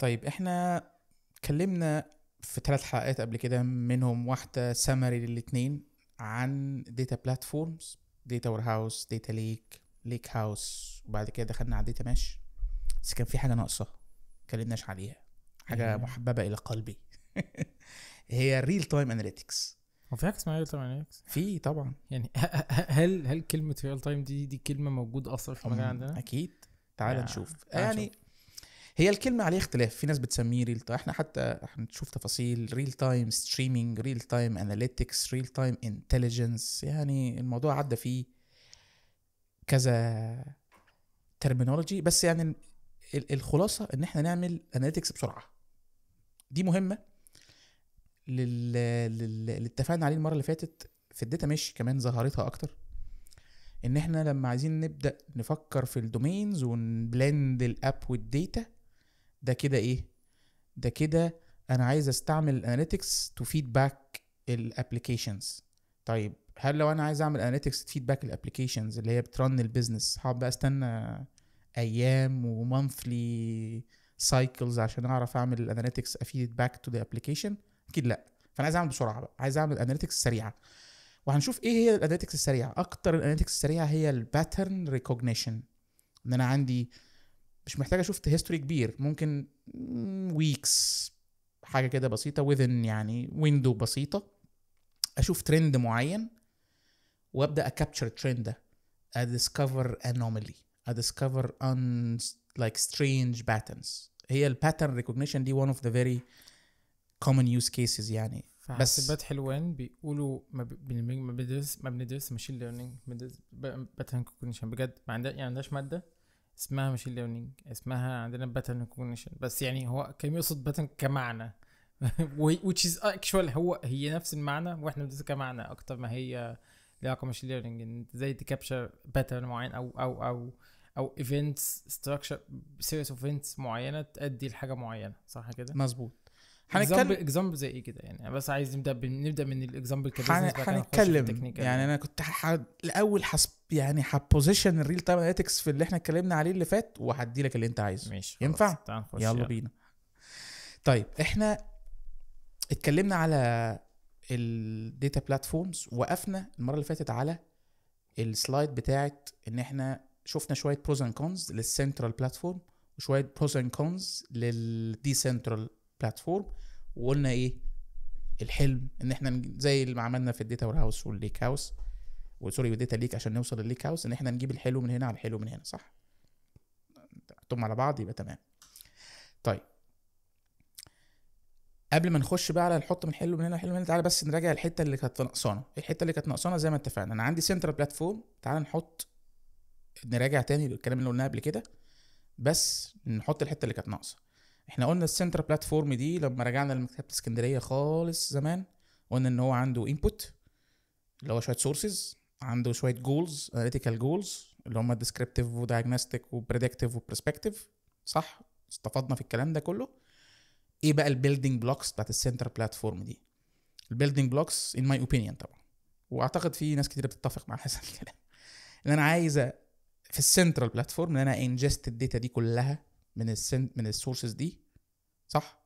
طيب احنا اتكلمنا في ثلاث حلقات قبل كده منهم واحده سمري للاثنين عن داتا بلاتفورمز داتا وير هاوس داتا ليك ليك هاوس وبعد كده دخلنا على داتا ماش بس كان في حاجه ناقصه اتكلمناش عليها حاجه إيه؟ محببه الى قلبي هي الريل تايم اناليتكس هو في حاجه اسمها ريل تايم اناليتكس في طبعا يعني هل هل كلمه ريل تايم دي دي كلمه موجوده اصلا في المجال عندنا اكيد تعال نشوف يعني هي الكلمه عليها اختلاف في ناس بتسميه ريل تايم احنا حتى هنشوف تفاصيل ريل تايم ستريمينج ريل تايم اناليتكس ريل تايم انتليجنس يعني الموضوع عدى فيه كذا ترمينولوجي بس يعني الخلاصه ان احنا نعمل اناليتكس بسرعه دي مهمه لل... لل... اللي اتفقنا عليه المره اللي فاتت في الداتا مش كمان ظهرتها اكتر ان احنا لما عايزين نبدا نفكر في الدومينز ونبلند الاب والداتا ده كده ايه ده كده انا عايز استعمل الاناليتكس تو فيدباك الابلكيشنز طيب هل لو انا عايز اعمل اناليتكس فيدباك الابلكيشنز اللي هي بترن البيزنس هقعد بقى استنى ايام ومانثلي سايكلز عشان اعرف اعمل الاناليتكس افيد باك تو ذا ابلكيشن اكيد لا فانا عايز اعمل بسرعه بقى عايز اعمل اناليتكس سريعه وهنشوف ايه هي الاناليتكس السريعه اكتر الاناليتكس السريعه هي الباترن ريكوجنيشن ان انا عندي مش محتاجه اشوف هيستوري كبير ممكن ويكس حاجه كده بسيطه وذن يعني ويندو بسيطه اشوف ترند معين وابدا اكابتشر الترند ده اديسكفر انوميلي اديسكفر ان لايك سترينج باترنز هي الباترن ريكوجنيشن دي ون اوف ذا فيري كومن يوز كيسز يعني بس حاسبات حلوان بيقولوا ما, بندرس ما بندرس ماشين ليرنينج باترن ريكوجنيشن بجد ما عندناش يعني عندهاش ماده اسمها ماشين ليرنينج اسمها عندنا باترن ريكوجنيشن بس يعني هو كان يقصد باترن كمعنى which is actual هو هي نفس المعنى واحنا بندرسها كمعنى اكتر ما هي ليها علاقه ماشين ليرنينج ان ازاي تكابشر باترن معين او او او او ايفنتس ستراكشر سيريس ايفنتس معينه تؤدي لحاجه معينه صح كده؟ مظبوط هنتكلم اكزامبل زي ايه كده يعني بس عايز نبدا نبدا من الاكزامبل كده هنتكلم يعني انا كنت حد... الاول حسب يعني هبوزيشن الريل تايم اناليتكس في اللي احنا اتكلمنا عليه اللي فات وهدي لك اللي انت عايزه ماشي ينفع يلا بينا طيب احنا اتكلمنا على الداتا بلاتفورمز وقفنا المره اللي فاتت على السلايد بتاعت ان احنا شفنا شويه بروز اند كونز للسنترال بلاتفورم وشويه بروز اند كونز للديسنترال بلاتفورم وقلنا ايه الحلم ان احنا زي اللي عملنا في الداتا وير هاوس والليك هاوس وسوري وديتا ليك عشان نوصل للليك هاوس ان احنا نجيب الحلو من هنا على الحلو من هنا صح تم على بعض يبقى تمام طيب قبل ما نخش بقى على نحط من حلو من هنا حلو من هنا تعالى بس نراجع الحته اللي كانت ناقصانا الحته اللي كانت ناقصانا زي ما اتفقنا انا عندي سنترال بلاتفورم تعالى نحط نراجع تاني الكلام اللي قلناه قبل كده بس نحط الحته اللي كانت ناقصه احنا قلنا السنترال بلاتفورم دي لما رجعنا لمكتبه اسكندريه خالص زمان قلنا ان هو عنده انبوت اللي هو شويه سورسز عنده شويه جولز اناليتيكال جولز اللي هم ديسكريبتيف ودايجنوستيك وبريدكتيف وبرسبكتيف صح استفدنا في الكلام ده كله ايه بقى البيلدنج بلوكس بتاعت السنتر بلاتفورم دي البيلدنج بلوكس ان ماي اوبينيون طبعا واعتقد في ناس كتير بتتفق مع حسن الكلام ان انا عايزه في السنترال بلاتفورم ان انا انجست الداتا دي كلها من السن من السورسز دي صح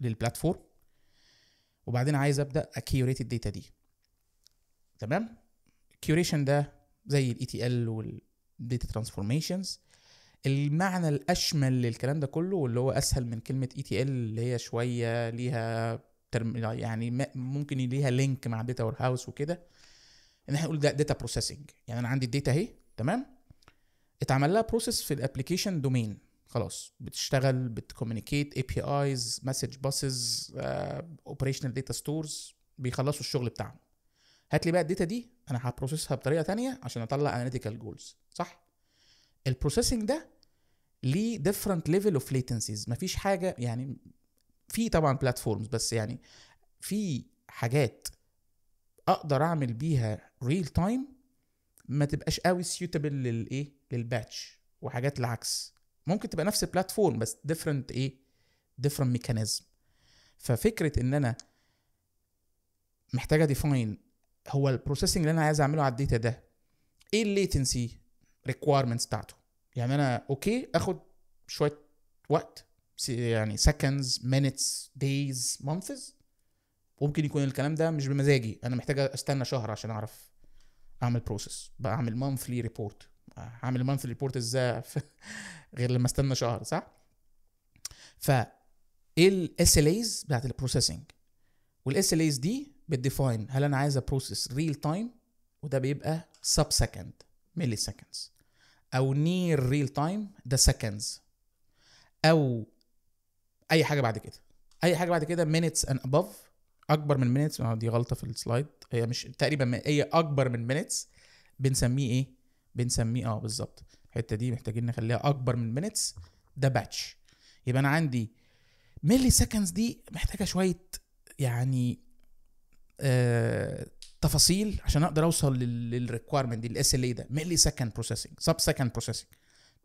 للبلاتفورم وبعدين عايز ابدا اكيوريت الداتا دي تمام الكيوريشن ده زي الاي تي ال e والديتا ترانسفورميشنز المعنى الاشمل للكلام ده كله واللي هو اسهل من كلمه اي تي ال اللي هي شويه ليها ترم يعني ممكن ليها لينك مع داتا وير هاوس وكده ان احنا نقول ده داتا بروسيسنج يعني انا عندي الداتا اهي تمام اتعمل لها بروسيس في الابلكيشن دومين خلاص بتشتغل بتكومينيكيت اي بي ايز مسج باسز اوبريشنال داتا ستورز بيخلصوا الشغل بتاعهم هات لي بقى الداتا دي انا هبروسيسها بطريقه تانية عشان اطلع اناليتيكال جولز صح البروسيسنج ده ليه ديفرنت ليفل اوف ليتنسيز مفيش حاجه يعني في طبعا بلاتفورمز بس يعني في حاجات اقدر اعمل بيها ريل تايم ما تبقاش قوي سيوتابل للايه للباتش وحاجات العكس ممكن تبقى نفس البلاتفورم بس ديفرنت ايه ديفرنت ميكانيزم ففكره ان انا محتاجه ديفاين هو البروسيسنج اللي انا عايز اعمله على الداتا ده ايه الليتنسي ريكوايرمنتس بتاعته يعني انا اوكي اخد شويه وقت يعني سكندز مينتس دايز مانثز ممكن يكون الكلام ده مش بمزاجي انا محتاج استنى شهر عشان اعرف اعمل بروسيس بقى اعمل مانثلي ريبورت هعمل مانثلي ريبورت ازاي غير لما استنى شهر صح ف ايه الاس ال ايز بتاعت البروسيسنج والاس ال ايز دي بتديفاين هل انا عايز بروسيس ريل تايم وده بيبقى سب سكند ملي سكندز او نير ريل تايم ده سكندز او اي حاجه بعد كده اي حاجه بعد كده minutes ان ابوف اكبر من minutes دي غلطه في السلايد هي مش تقريبا هي اكبر من minutes بنسميه ايه بنسميه اه بالظبط الحته دي محتاجين نخليها اكبر من minutes ده باتش يبقى انا عندي ملي سكندز دي محتاجه شويه يعني آه، تفاصيل عشان اقدر اوصل للريكويرمنت دي الاس ال اي ده ملي سكند بروسيسنج سب سكند بروسيسنج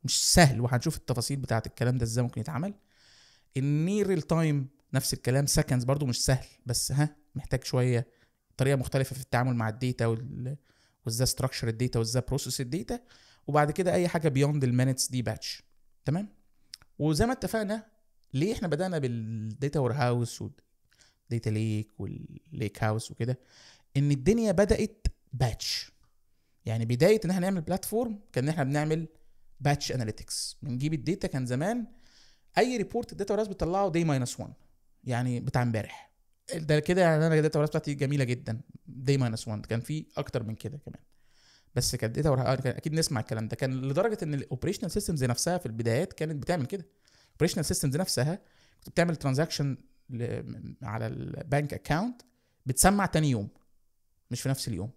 مش سهل وهنشوف التفاصيل بتاعه الكلام ده ازاي ممكن يتعمل النيرال تايم نفس الكلام سكندز برضو مش سهل بس ها محتاج شويه طريقه مختلفه في التعامل مع الداتا وال وازاي ستراكشر الداتا وازاي بروسيس الداتا وبعد كده اي حاجه بيوند المينتس دي باتش تمام وزي ما اتفقنا ليه احنا بدانا بالداتا وير هاوس داتا ليك والليك هاوس وكده ان الدنيا بدات باتش يعني بدايه ان احنا نعمل بلاتفورم كان احنا بنعمل باتش اناليتكس بنجيب الداتا كان زمان اي ريبورت الداتا وراس بتطلعه دي ماينس 1 يعني بتاع امبارح ده كده يعني انا الداتا وراس بتاعتي جميله جدا دي ماينس 1 كان في اكتر من كده كمان بس كانت داتا آه، اكيد نسمع الكلام ده كان لدرجه ان الاوبريشنال سيستمز نفسها في البدايات كانت بتعمل كده الاوبريشنال سيستمز نفسها كنت بتعمل ترانزاكشن على البنك اكاونت بتسمع تاني يوم مش في نفس اليوم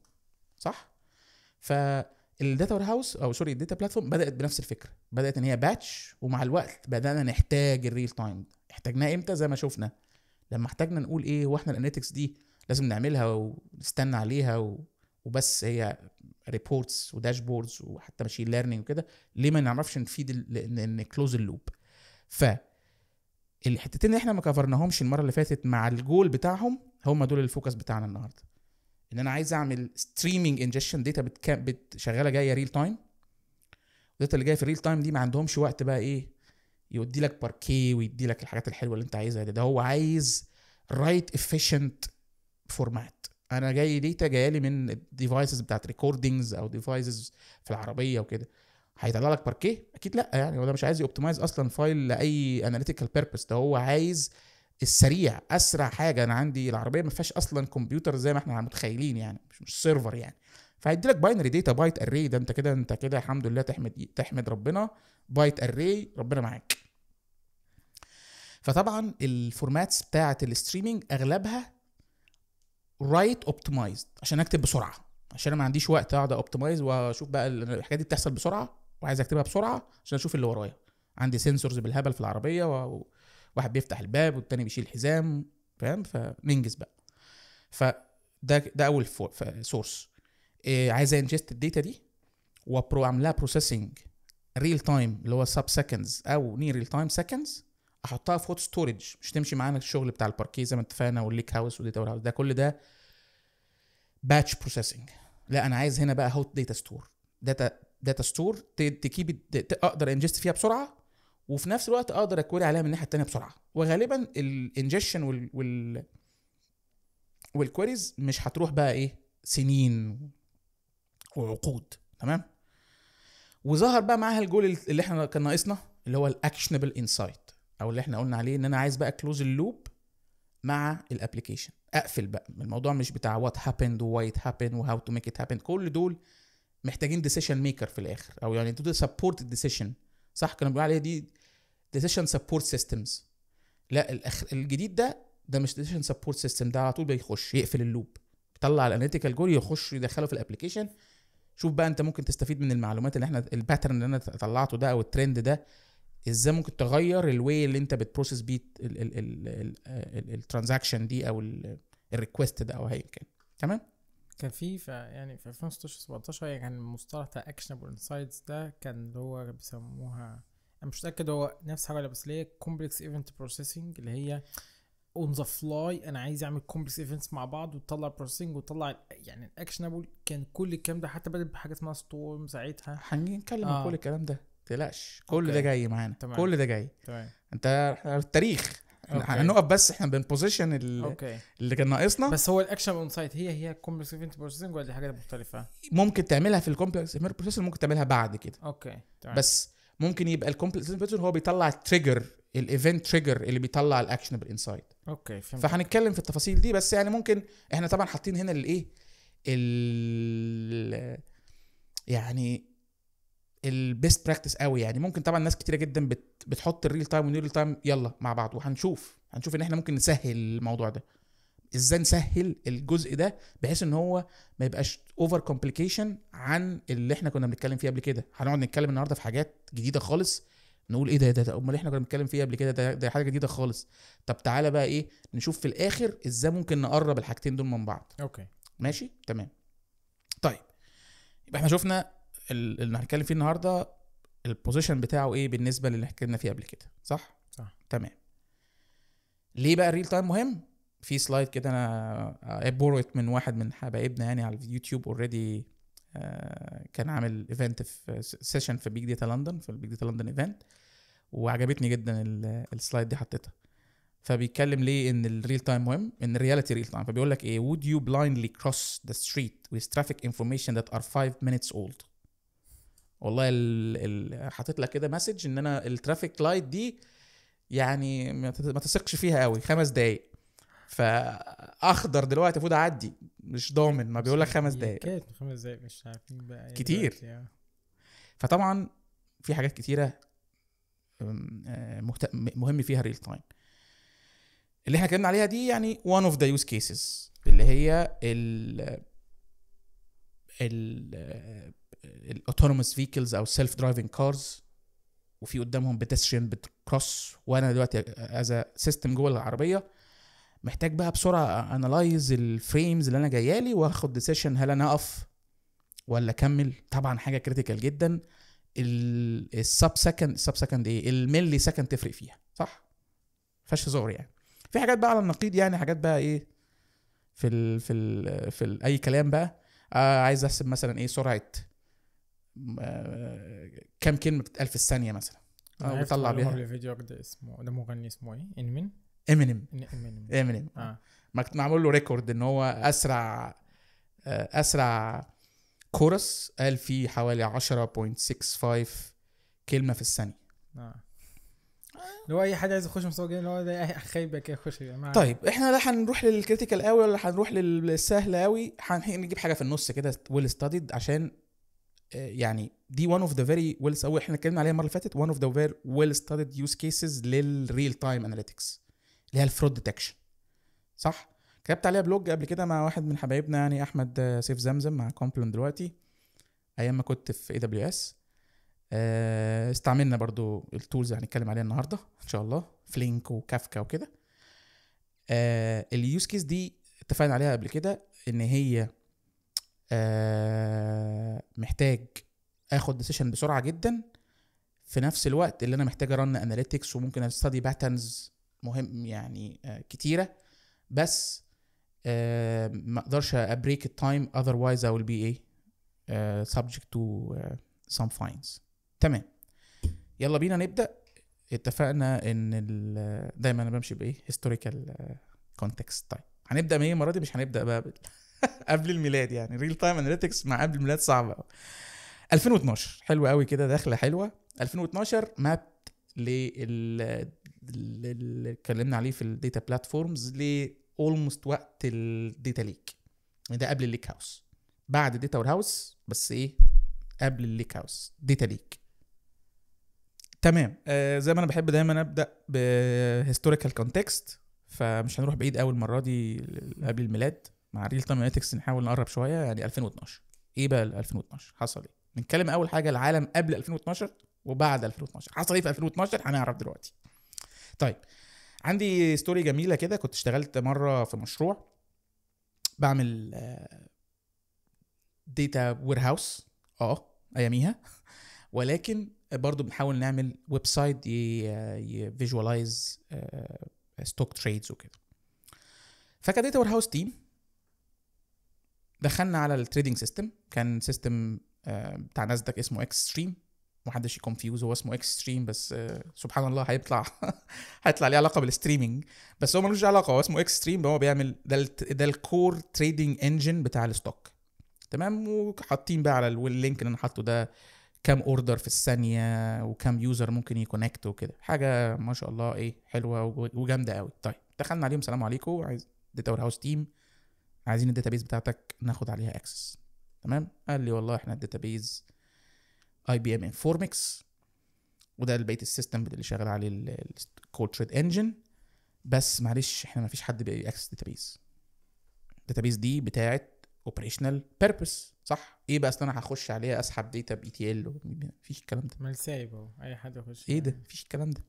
صح فالداتا وير هاوس او سوري الداتا بلاتفورم بدات بنفس الفكره بدات ان هي باتش ومع الوقت بدانا نحتاج الريل تايم احتاجناه امتى زي ما شفنا لما احتاجنا نقول ايه واحنا الاناليتكس دي لازم نعملها ونستنى عليها و... وبس هي ريبورتس وداشبوردز وحتى ماشين ليرنينج وكده ليه ما نعرفش نفيد نكلوز اللوب ف الحتتين اللي احنا ما كفرناهمش المره اللي فاتت مع الجول بتاعهم هم دول الفوكس بتاعنا النهارده ان انا عايز اعمل ستريمينج انجشن داتا شغاله جايه ريل تايم الداتا اللي جايه في الريل تايم دي ما عندهمش وقت بقى ايه يودي لك باركي ويدي لك الحاجات الحلوه اللي انت عايزها ده, ده هو عايز رايت افيشنت فورمات انا جاي ديتا جايه لي من الديفايسز بتاعت ريكوردنجز او ديفايسز في العربيه وكده هيطلع لك باركيه اكيد لا يعني هو ده مش عايز يوبتمايز اصلا فايل لاي اناليتيكال بيربس ده هو عايز السريع اسرع حاجه انا عندي العربيه ما فيهاش اصلا كمبيوتر زي ما احنا متخيلين يعني مش, مش سيرفر يعني فهيدي لك باينري داتا بايت اري ده انت كده انت كده الحمد لله تحمد تحمد ربنا بايت اري ربنا معاك فطبعا الفورماتس بتاعه الاستريمنج اغلبها رايت اوبتمايزد عشان اكتب بسرعه عشان انا ما عنديش وقت اقعد اوبتمايز واشوف بقى الحاجات دي بتحصل بسرعه وعايز اكتبها بسرعه عشان اشوف اللي ورايا عندي سنسورز بالهبل في العربيه وواحد بيفتح الباب والتاني بيشيل الحزام فاهم فننجز بقى فده ده اول سورس إيه عايز انجست الداتا دي وبرو لها بروسيسنج ريل تايم اللي هو سب سكندز او نير ريل تايم سكندز احطها في هوت ستورج مش تمشي معانا الشغل بتاع الباركي زي ما اتفقنا والليك هاوس والداتا هاوس ده كل ده باتش بروسيسنج لا انا عايز هنا بقى هوت داتا ستور داتا داتا ستور تكيب اقدر انجست فيها بسرعه وفي نفس الوقت اقدر اكوري عليها من الناحيه الثانيه بسرعه وغالبا الانجشن وال وال والكويريز مش هتروح بقى ايه سنين وعقود تمام وظهر بقى معاها الجول اللي احنا كان ناقصنا اللي هو الاكشنبل انسايت او اللي احنا قلنا عليه ان انا عايز بقى كلوز اللوب مع الابلكيشن اقفل بقى الموضوع مش بتاع وات هابند ووايت هابند وهاو تو ميك ات هابند كل دول محتاجين ديسيشن ميكر في الاخر او يعني انتوا سبورت الديسيشن صح كانوا بيقولوا عليها دي ديسيشن سبورت سيستمز لا الاخر الجديد ده ده مش ديسيشن سبورت سيستم ده على طول بيخش يقفل اللوب يطلع الاناليتيكال جول يخش يدخله في الابلكيشن شوف بقى انت ممكن تستفيد من المعلومات اللي احنا الباترن اللي انا طلعته ده او الترند ده ازاي ممكن تغير الواي اللي انت بتبروسس بيه الترانزاكشن دي او الريكوست ده او ايا كان تمام كان في يعني في 2016 17 يعني كان المصطلح بتاع اكشنبل انسايتس ده كان اللي هو بيسموها انا مش متاكد هو نفس حاجه ولا بس اللي هي كومبلكس ايفنت بروسيسنج اللي هي اون ذا فلاي انا عايز اعمل كومبلكس ايفنتس مع بعض وتطلع بروسيسنج وتطلع يعني الاكشنبل كان كل الكلام ده حتى بدأ بحاجه اسمها ستورم ساعتها هنجي نتكلم آه. عن كل الكلام ده تقلقش كل أوكي. ده جاي معانا كل ده جاي تمام انت التاريخ أوكي. هنقف بس احنا بنبوزيشن اللي كان ناقصنا بس هو الاكشن اون سايت هي هي الكومبلكس ايفنت بروسيسنج ولا حاجات مختلفه ممكن تعملها في الكومبلكس ايفنت بروسيسنج ممكن تعملها بعد كده اوكي تمام بس ممكن يبقى الكومبلكس ايفنت هو بيطلع التريجر الايفنت تريجر اللي بيطلع الاكشنبل انسايت اوكي فهمت فهنتكلم في التفاصيل دي بس يعني ممكن احنا طبعا حاطين هنا الايه ال يعني البيست براكتس قوي يعني ممكن طبعا ناس كتيره جدا بت بتحط الريل تايم والنيو تايم يلا مع بعض وهنشوف هنشوف ان احنا ممكن نسهل الموضوع ده ازاي نسهل الجزء ده بحيث ان هو ما يبقاش اوفر كومبليكيشن عن اللي احنا كنا بنتكلم فيه قبل كده هنقعد نتكلم النهارده في حاجات جديده خالص نقول ايه ده ده امال احنا كنا بنتكلم فيه قبل كده ده, ده حاجه جديده خالص طب تعالى بقى ايه نشوف في الاخر ازاي ممكن نقرب الحاجتين دول من بعض اوكي ماشي تمام طيب يبقى احنا شفنا اللي هنتكلم فيه النهارده البوزيشن بتاعه ايه بالنسبه للي اتكلمنا فيه قبل كده صح؟ صح تمام ليه بقى الريل تايم مهم؟ في سلايد كده انا بورت من واحد من حبايبنا يعني على اليوتيوب اوريدي آه، كان عامل ايفنت في سيشن في بيج داتا لندن في البيج داتا لندن ايفنت وعجبتني جدا السلايد دي حطيتها فبيتكلم ليه ان الريل تايم مهم ان الرياليتي ريل تايم فبيقول لك ايه would you blindly cross the street with traffic information that are 5 minutes old والله حاطط لك كده مسج ان انا الترافيك لايت دي يعني ما تثقش فيها قوي خمس دقايق فاخضر دلوقتي المفروض اعدي مش ضامن ما بيقول لك خمس دقايق خمس دقايق مش عارفين بقى إيه كتير آه. فطبعا في حاجات كتيره آه، مهم فيها ريل تايم اللي احنا اتكلمنا عليها دي يعني وان اوف ذا يوز كيسز اللي هي ال ال الاوتونوموس فيكلز او سيلف درايفنج كارز وفي قدامهم بتسشن بتكروس وانا دلوقتي از سيستم جوه العربيه محتاج بقى بسرعه انالايز الفريمز اللي انا جايالي واخد ديسيشن هل انا اقف ولا اكمل طبعا حاجه كريتيكال جدا السب سكند السب سكند ايه الملي سكند تفرق فيها صح فش هزار يعني في حاجات بقى على النقيض يعني حاجات بقى ايه في ال في ال في ال اي كلام بقى آه عايز احسب مثلا ايه سرعه آه، كم كلمه بتتقال في الثانيه مثلا آه، ويطلع بيها الفيديو ده اسمه ده مغني اسمه ايه؟ انمن امينيم امينيم امينيم اه, آه. معمول له ريكورد ان هو اسرع اسرع كورس قال فيه حوالي 10.65 كلمه في الثانيه اه هو اي حد عايز يخش مستوى جيم اللي هو ده كده يخش يا جماعه طيب احنا لا هنروح للكريتيكال قوي ولا هنروح للسهل قوي هنجيب حاجه في النص كده ويل ستاديد عشان يعني دي one of the very well او احنا اتكلمنا عليها المره اللي فاتت one of the very well studied use cases للريل تايم اناليتكس اللي هي الفرود ديتكشن صح كتبت عليها بلوج قبل كده مع واحد من حبايبنا يعني احمد سيف زمزم مع كومبلون دلوقتي ايام ما كنت في اي دبليو اس استعملنا برضو التولز اللي هنتكلم عليها النهارده ان شاء الله فلينك وكافكا وكده آه، اليوز كيس دي اتفقنا عليها قبل كده ان هي آه محتاج اخد ديسيشن بسرعه جدا في نفس الوقت اللي انا محتاج ارن اناليتكس وممكن استدي باترنز مهم يعني آه كتيره بس آه ما اقدرش ابريك التايم اذروايز اي ويل بي ايه سبجكت تو سام فاينز تمام يلا بينا نبدا اتفقنا ان دايما انا بمشي بايه هيستوريكال آه، كونتكست طيب هنبدا من ايه المره دي مش هنبدا بقى قبل الميلاد يعني ريل تايم اناليتكس مع قبل الميلاد صعبه قوي 2012 حلوه قوي كده داخله حلوه 2012 ماب لل اللي اتكلمنا عليه في الداتا بلاتفورمز اولموست وقت الداتا ليك يعني ده قبل الليك هاوس بعد داتا وير هاوس بس ايه قبل الليك هاوس داتا ليك تمام آه زي ما انا بحب دايما ابدا بهيستوريكال كونتكست فمش هنروح بعيد قوي المره دي قبل الميلاد مع ريل تايم اناليتكس نحاول نقرب شويه يعني 2012 ايه بقى 2012 حصل ايه نتكلم اول حاجه العالم قبل 2012 وبعد 2012 حصل ايه في 2012 هنعرف دلوقتي طيب عندي ستوري جميله كده كنت اشتغلت مره في مشروع بعمل ديتا وير هاوس اه اياميها ولكن برضو بنحاول نعمل ويب سايت يفيجواليز ستوك تريدز وكده فكديتا وير هاوس تيم دخلنا على التريدنج سيستم كان سيستم آه، بتاع ناسداك اسمه اكستريم محدش يكونفيوز هو اسمه اكستريم بس آه، سبحان الله هيطلع هيطلع ليه علاقه بالستريمنج بس هو ملوش علاقه هو اسمه اكستريم هو بيعمل ده ده الكور تريدنج انجن بتاع الستوك تمام وحاطين بقى على اللينك اللي انا حاطه ده كام اوردر في الثانيه وكم يوزر ممكن يكونكت وكده حاجه ما شاء الله ايه حلوه وجامده قوي طيب دخلنا عليهم سلام عليكم عايز داتا هاوس تيم عايزين الداتابيز بتاعتك ناخد عليها اكسس تمام قال لي والله احنا الداتابيز اي بي ام انفورمكس وده البيت السيستم اللي شغال عليه الكول تريد انجن بس معلش احنا ما فيش حد بيأكسس داتابيز الداتابيز دي بتاعت اوبريشنال بيربس صح ايه بقى اصل انا هخش عليها اسحب داتا بي تي ال مفيش الكلام ده مال سايب اي حد يخش ايه ده يعني. مفيش الكلام ده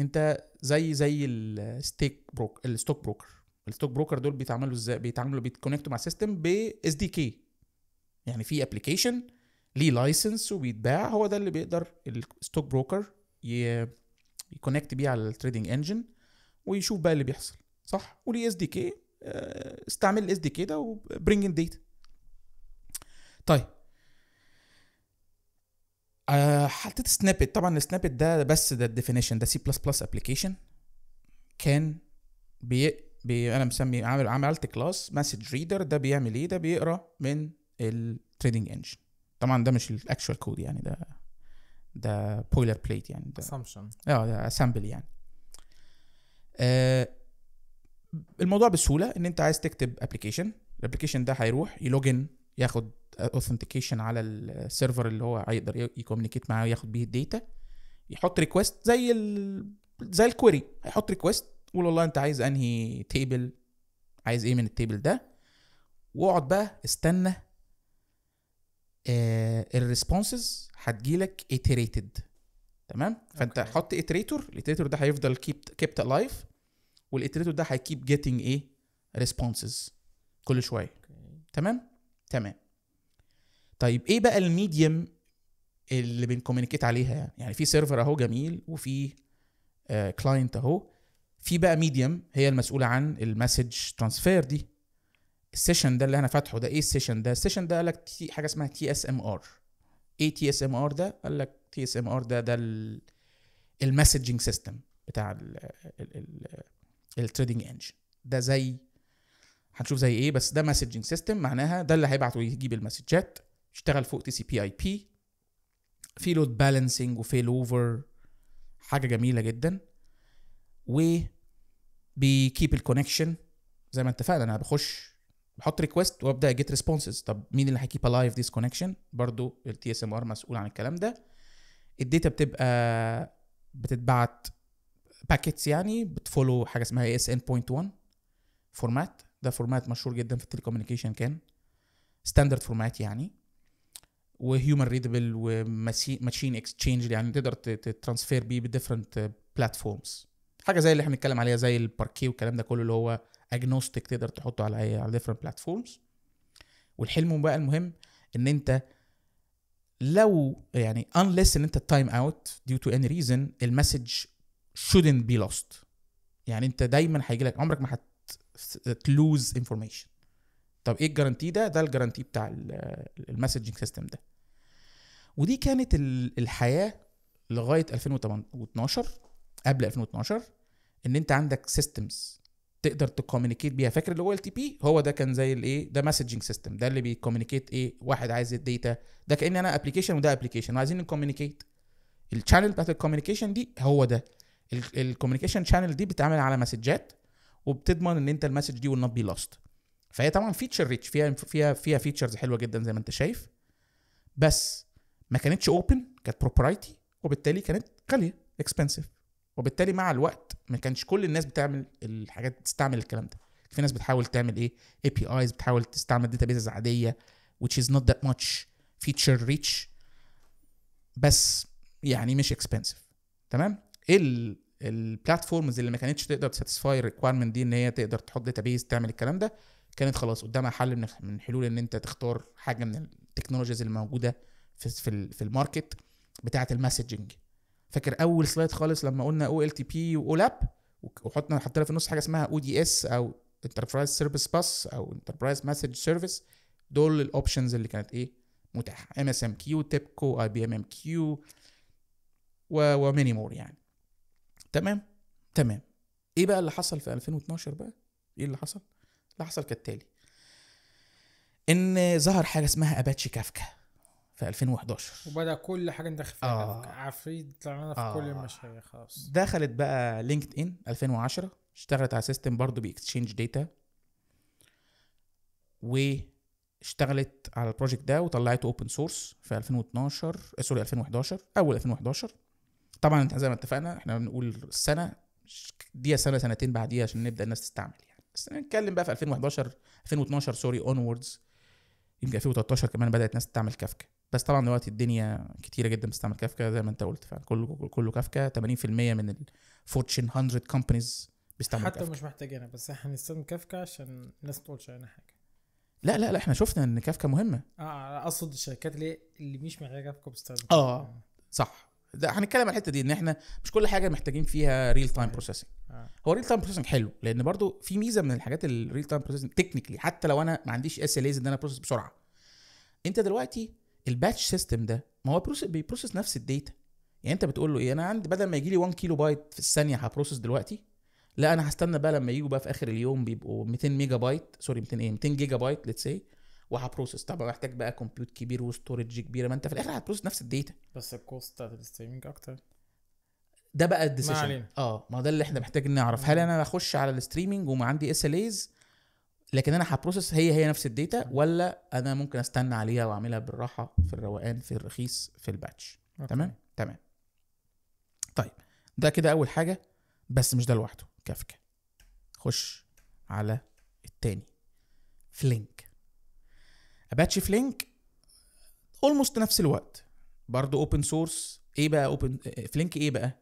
انت زي زي الستيك بروك الستوك بروكر الستوك بروكر دول بيتعاملوا ازاي بيتعاملوا بيتكونكتوا مع ب اس دي كي يعني في ابلكيشن ليه لايسنس وبيتباع هو ده اللي بيقدر الستوك بروكر يكونكت بيه على التريدنج انجن ويشوف بقى اللي بيحصل صح وليه اس دي كي استعمل الاس دي كي ده وبرينج ان ديتا طيب آه، حطيت سنابت طبعا السنابت ده بس ده الديفينيشن ده سي بلس بلس ابلكيشن كان بي بي انا مسمي عامل عملت كلاس مسج ريدر ده بيعمل ايه ده بيقرا من التريدنج انجن طبعا ده مش الاكشوال كود يعني ده ده بويلر بليت يعني ده اسامبشن اه ده اسامبل يعني آه الموضوع بسهوله ان انت عايز تكتب ابلكيشن الابلكيشن ده هيروح يلوجن ياخد اوثنتيكيشن على السيرفر اللي هو هيقدر يكومنيكيت معاه وياخد بيه الداتا يحط ريكوست زي ال... زي الكويري هيحط ريكوست قول والله انت عايز انهي تيبل عايز ايه من التيبل ده واقعد بقى استنى آه الريسبونسز هتجيلك ايتريتد تمام فانت أوكي. حط ايتريتور الايتريتور ده هيفضل كيب كيبت الايف والايتريتور ده هيكيب جيتنج ايه ريسبونسز كل شويه تمام تمام طيب ايه بقى الميديم اللي بنكومينيكيت عليها يعني, يعني في سيرفر اهو جميل وفي كلاينت آه، اهو في بقى ميديم هي المسؤوله عن المسج ترانسفير دي السيشن ده اللي انا فاتحه ده ايه السيشن ده السيشن ده قال لك حاجه اسمها تي اس ام ار ايه تي اس ام ار ده قال لك تي اس ام ار ده ده المسجنج سيستم بتاع التريدنج انجن ده زي هنشوف زي ايه بس ده مسجنج سيستم معناها ده اللي هيبعت ويجيب المسجات يشتغل فوق تي سي بي اي بي في لود بالانسنج وفيل اوفر حاجه جميله جدا و بيكيب الكونكشن زي ما اتفقنا انا بخش بحط ريكوست وابدا جيت ريسبونسز طب مين اللي هيكيب الايف ذيس كونكشن برضو التي اس ام ار مسؤول عن الكلام ده الداتا بتبقى بتتبعت باكيتس يعني بتفولو حاجه اسمها اي اس ان بوينت 1 فورمات ده فورمات مشهور جدا في التليكوميونيكيشن كان ستاندرد فورمات يعني وهيومن ريدبل وماشين اكسشينج يعني تقدر تترانسفير بيه بديفرنت بلاتفورمز uh, حاجه زي اللي احنا بنتكلم عليها زي الباركيه والكلام ده كله اللي هو اجنوستيك تقدر تحطه على اي على ديفرنت بلاتفورمز والحلم بقى المهم ان انت لو يعني unless ان انت تايم اوت due to any reason المسج shouldn't be lost يعني انت دايما هيجي لك عمرك ما هتلوز انفورميشن طب ايه الجرانتي ده ده الجرانتي بتاع المسجنج سيستم ده ودي كانت الحياه لغايه 2012 قبل 2012 ان انت عندك سيستمز تقدر تكومينيكيت بيها فاكر اللي هو ال تي بي هو ده كان زي الايه ده مسجنج سيستم ده اللي بيكومينيكيت ايه واحد عايز الداتا ده كاني انا ابلكيشن وده ابلكيشن وعايزين نكومينيكيت الشانل بتاعت الكوميونيكيشن دي هو ده الكوميونيكيشن شانل دي بتتعمل على مسجات وبتضمن ان انت المسج دي والنوت بي لوست فهي طبعا فيتشر ريتش فيها فيها فيها فيتشرز حلوه جدا زي ما انت شايف بس ما كانتش اوبن كانت بروبرايتي وبالتالي كانت غاليه اكسبنسيف وبالتالي مع الوقت ما كانش كل الناس بتعمل الحاجات بتستعمل الكلام ده في ناس بتحاول تعمل ايه اي بي ايز بتحاول تستعمل داتابيزز عاديه which is not that much feature rich بس يعني مش اكسبنسيف تمام ايه البلاتفورمز اللي ما كانتش تقدر تساتسفاي الريكوايرمنت دي ان هي تقدر تحط داتابيز تعمل الكلام ده كانت خلاص قدامها حل من حلول ان انت تختار حاجه من التكنولوجيز الموجوده في في الماركت بتاعه المسجنج فاكر اول سلايد خالص لما قلنا او ال تي بي واولاب وحطنا حطينا في النص حاجه اسمها او دي اس او انتربرايز سيرفيس باس او انتربرايز مسج سيرفيس دول الاوبشنز اللي كانت ايه متاحه ام اس ام كيو تيبكو اي بي ام ام كيو وميني مور يعني تمام تمام ايه بقى اللي حصل في 2012 بقى ايه اللي حصل اللي حصل كالتالي ان ظهر حاجه اسمها اباتشي كافكا في 2011 وبدا كل حاجه ندخل فيها آه. عفريت طلعنا في آه. كل المشاريع خلاص دخلت بقى لينكد ان 2010 اشتغلت على سيستم برضه باكسشينج داتا واشتغلت على البروجكت ده وطلعته اوبن سورس في 2012 سوري 2011 اول 2011 طبعا زي ما اتفقنا احنا بنقول السنه دي سنه سنتين بعديها عشان نبدا الناس تستعمل يعني بس نتكلم بقى في 2011 2012 سوري اونوردز يمكن 2013 كمان بدات الناس تستعمل كافكا بس طبعا دلوقتي الدنيا كتيره جدا بتستعمل كافكا زي ما انت قلت فعلا كله كله كافكا 80% من الفورتشن 100 كومبانيز بيستعملوا حتى كافكا. مش محتاجينها بس احنا هنستخدم كافكا عشان الناس ما تقولش علينا حاجه لا لا لا احنا شفنا ان كافكا مهمه اه, آه، اقصد الشركات اللي اللي مش محتاجه كافكا بتستخدم اه صح ده هنتكلم على الحته دي ان احنا مش كل حاجه محتاجين فيها ريل تايم بروسيسنج هو ريل تايم بروسيسنج حلو لان برضو في ميزه من الحاجات الريل تايم بروسيسنج تكنيكلي حتى لو انا ما عنديش اس ال ان انا بروسيس بسرعه انت دلوقتي الباتش سيستم ده ما هو بيبروسس نفس الداتا يعني انت بتقول له ايه انا عندي بدل ما يجي لي 1 كيلو بايت في الثانيه هبروسس دلوقتي لا انا هستنى بقى لما يجوا بقى في اخر اليوم بيبقوا 200 ميجا بايت سوري 200 ايه 200 جيجا بايت ليتس سي وهبروسس طبعا محتاج بقى كمبيوت كبير وستورج كبيره ما انت في الاخر هتبروسس نفس الداتا بس الكوست بتاعت الستريمنج اكتر ده بقى الديسيشن اه ما ده اللي احنا محتاجين نعرف هل انا اخش على الستريمنج وما عندي اس ال ايز لكن انا هبروسس هي هي نفس الداتا ولا انا ممكن استنى عليها واعملها بالراحه في الروقان في الرخيص في الباتش أوكي. تمام تمام طيب ده كده اول حاجه بس مش ده لوحده كافكا خش على التاني فلينك اباتشي فلينك اولموست نفس الوقت برضه اوبن سورس ايه بقى اوبن فلينك ايه بقى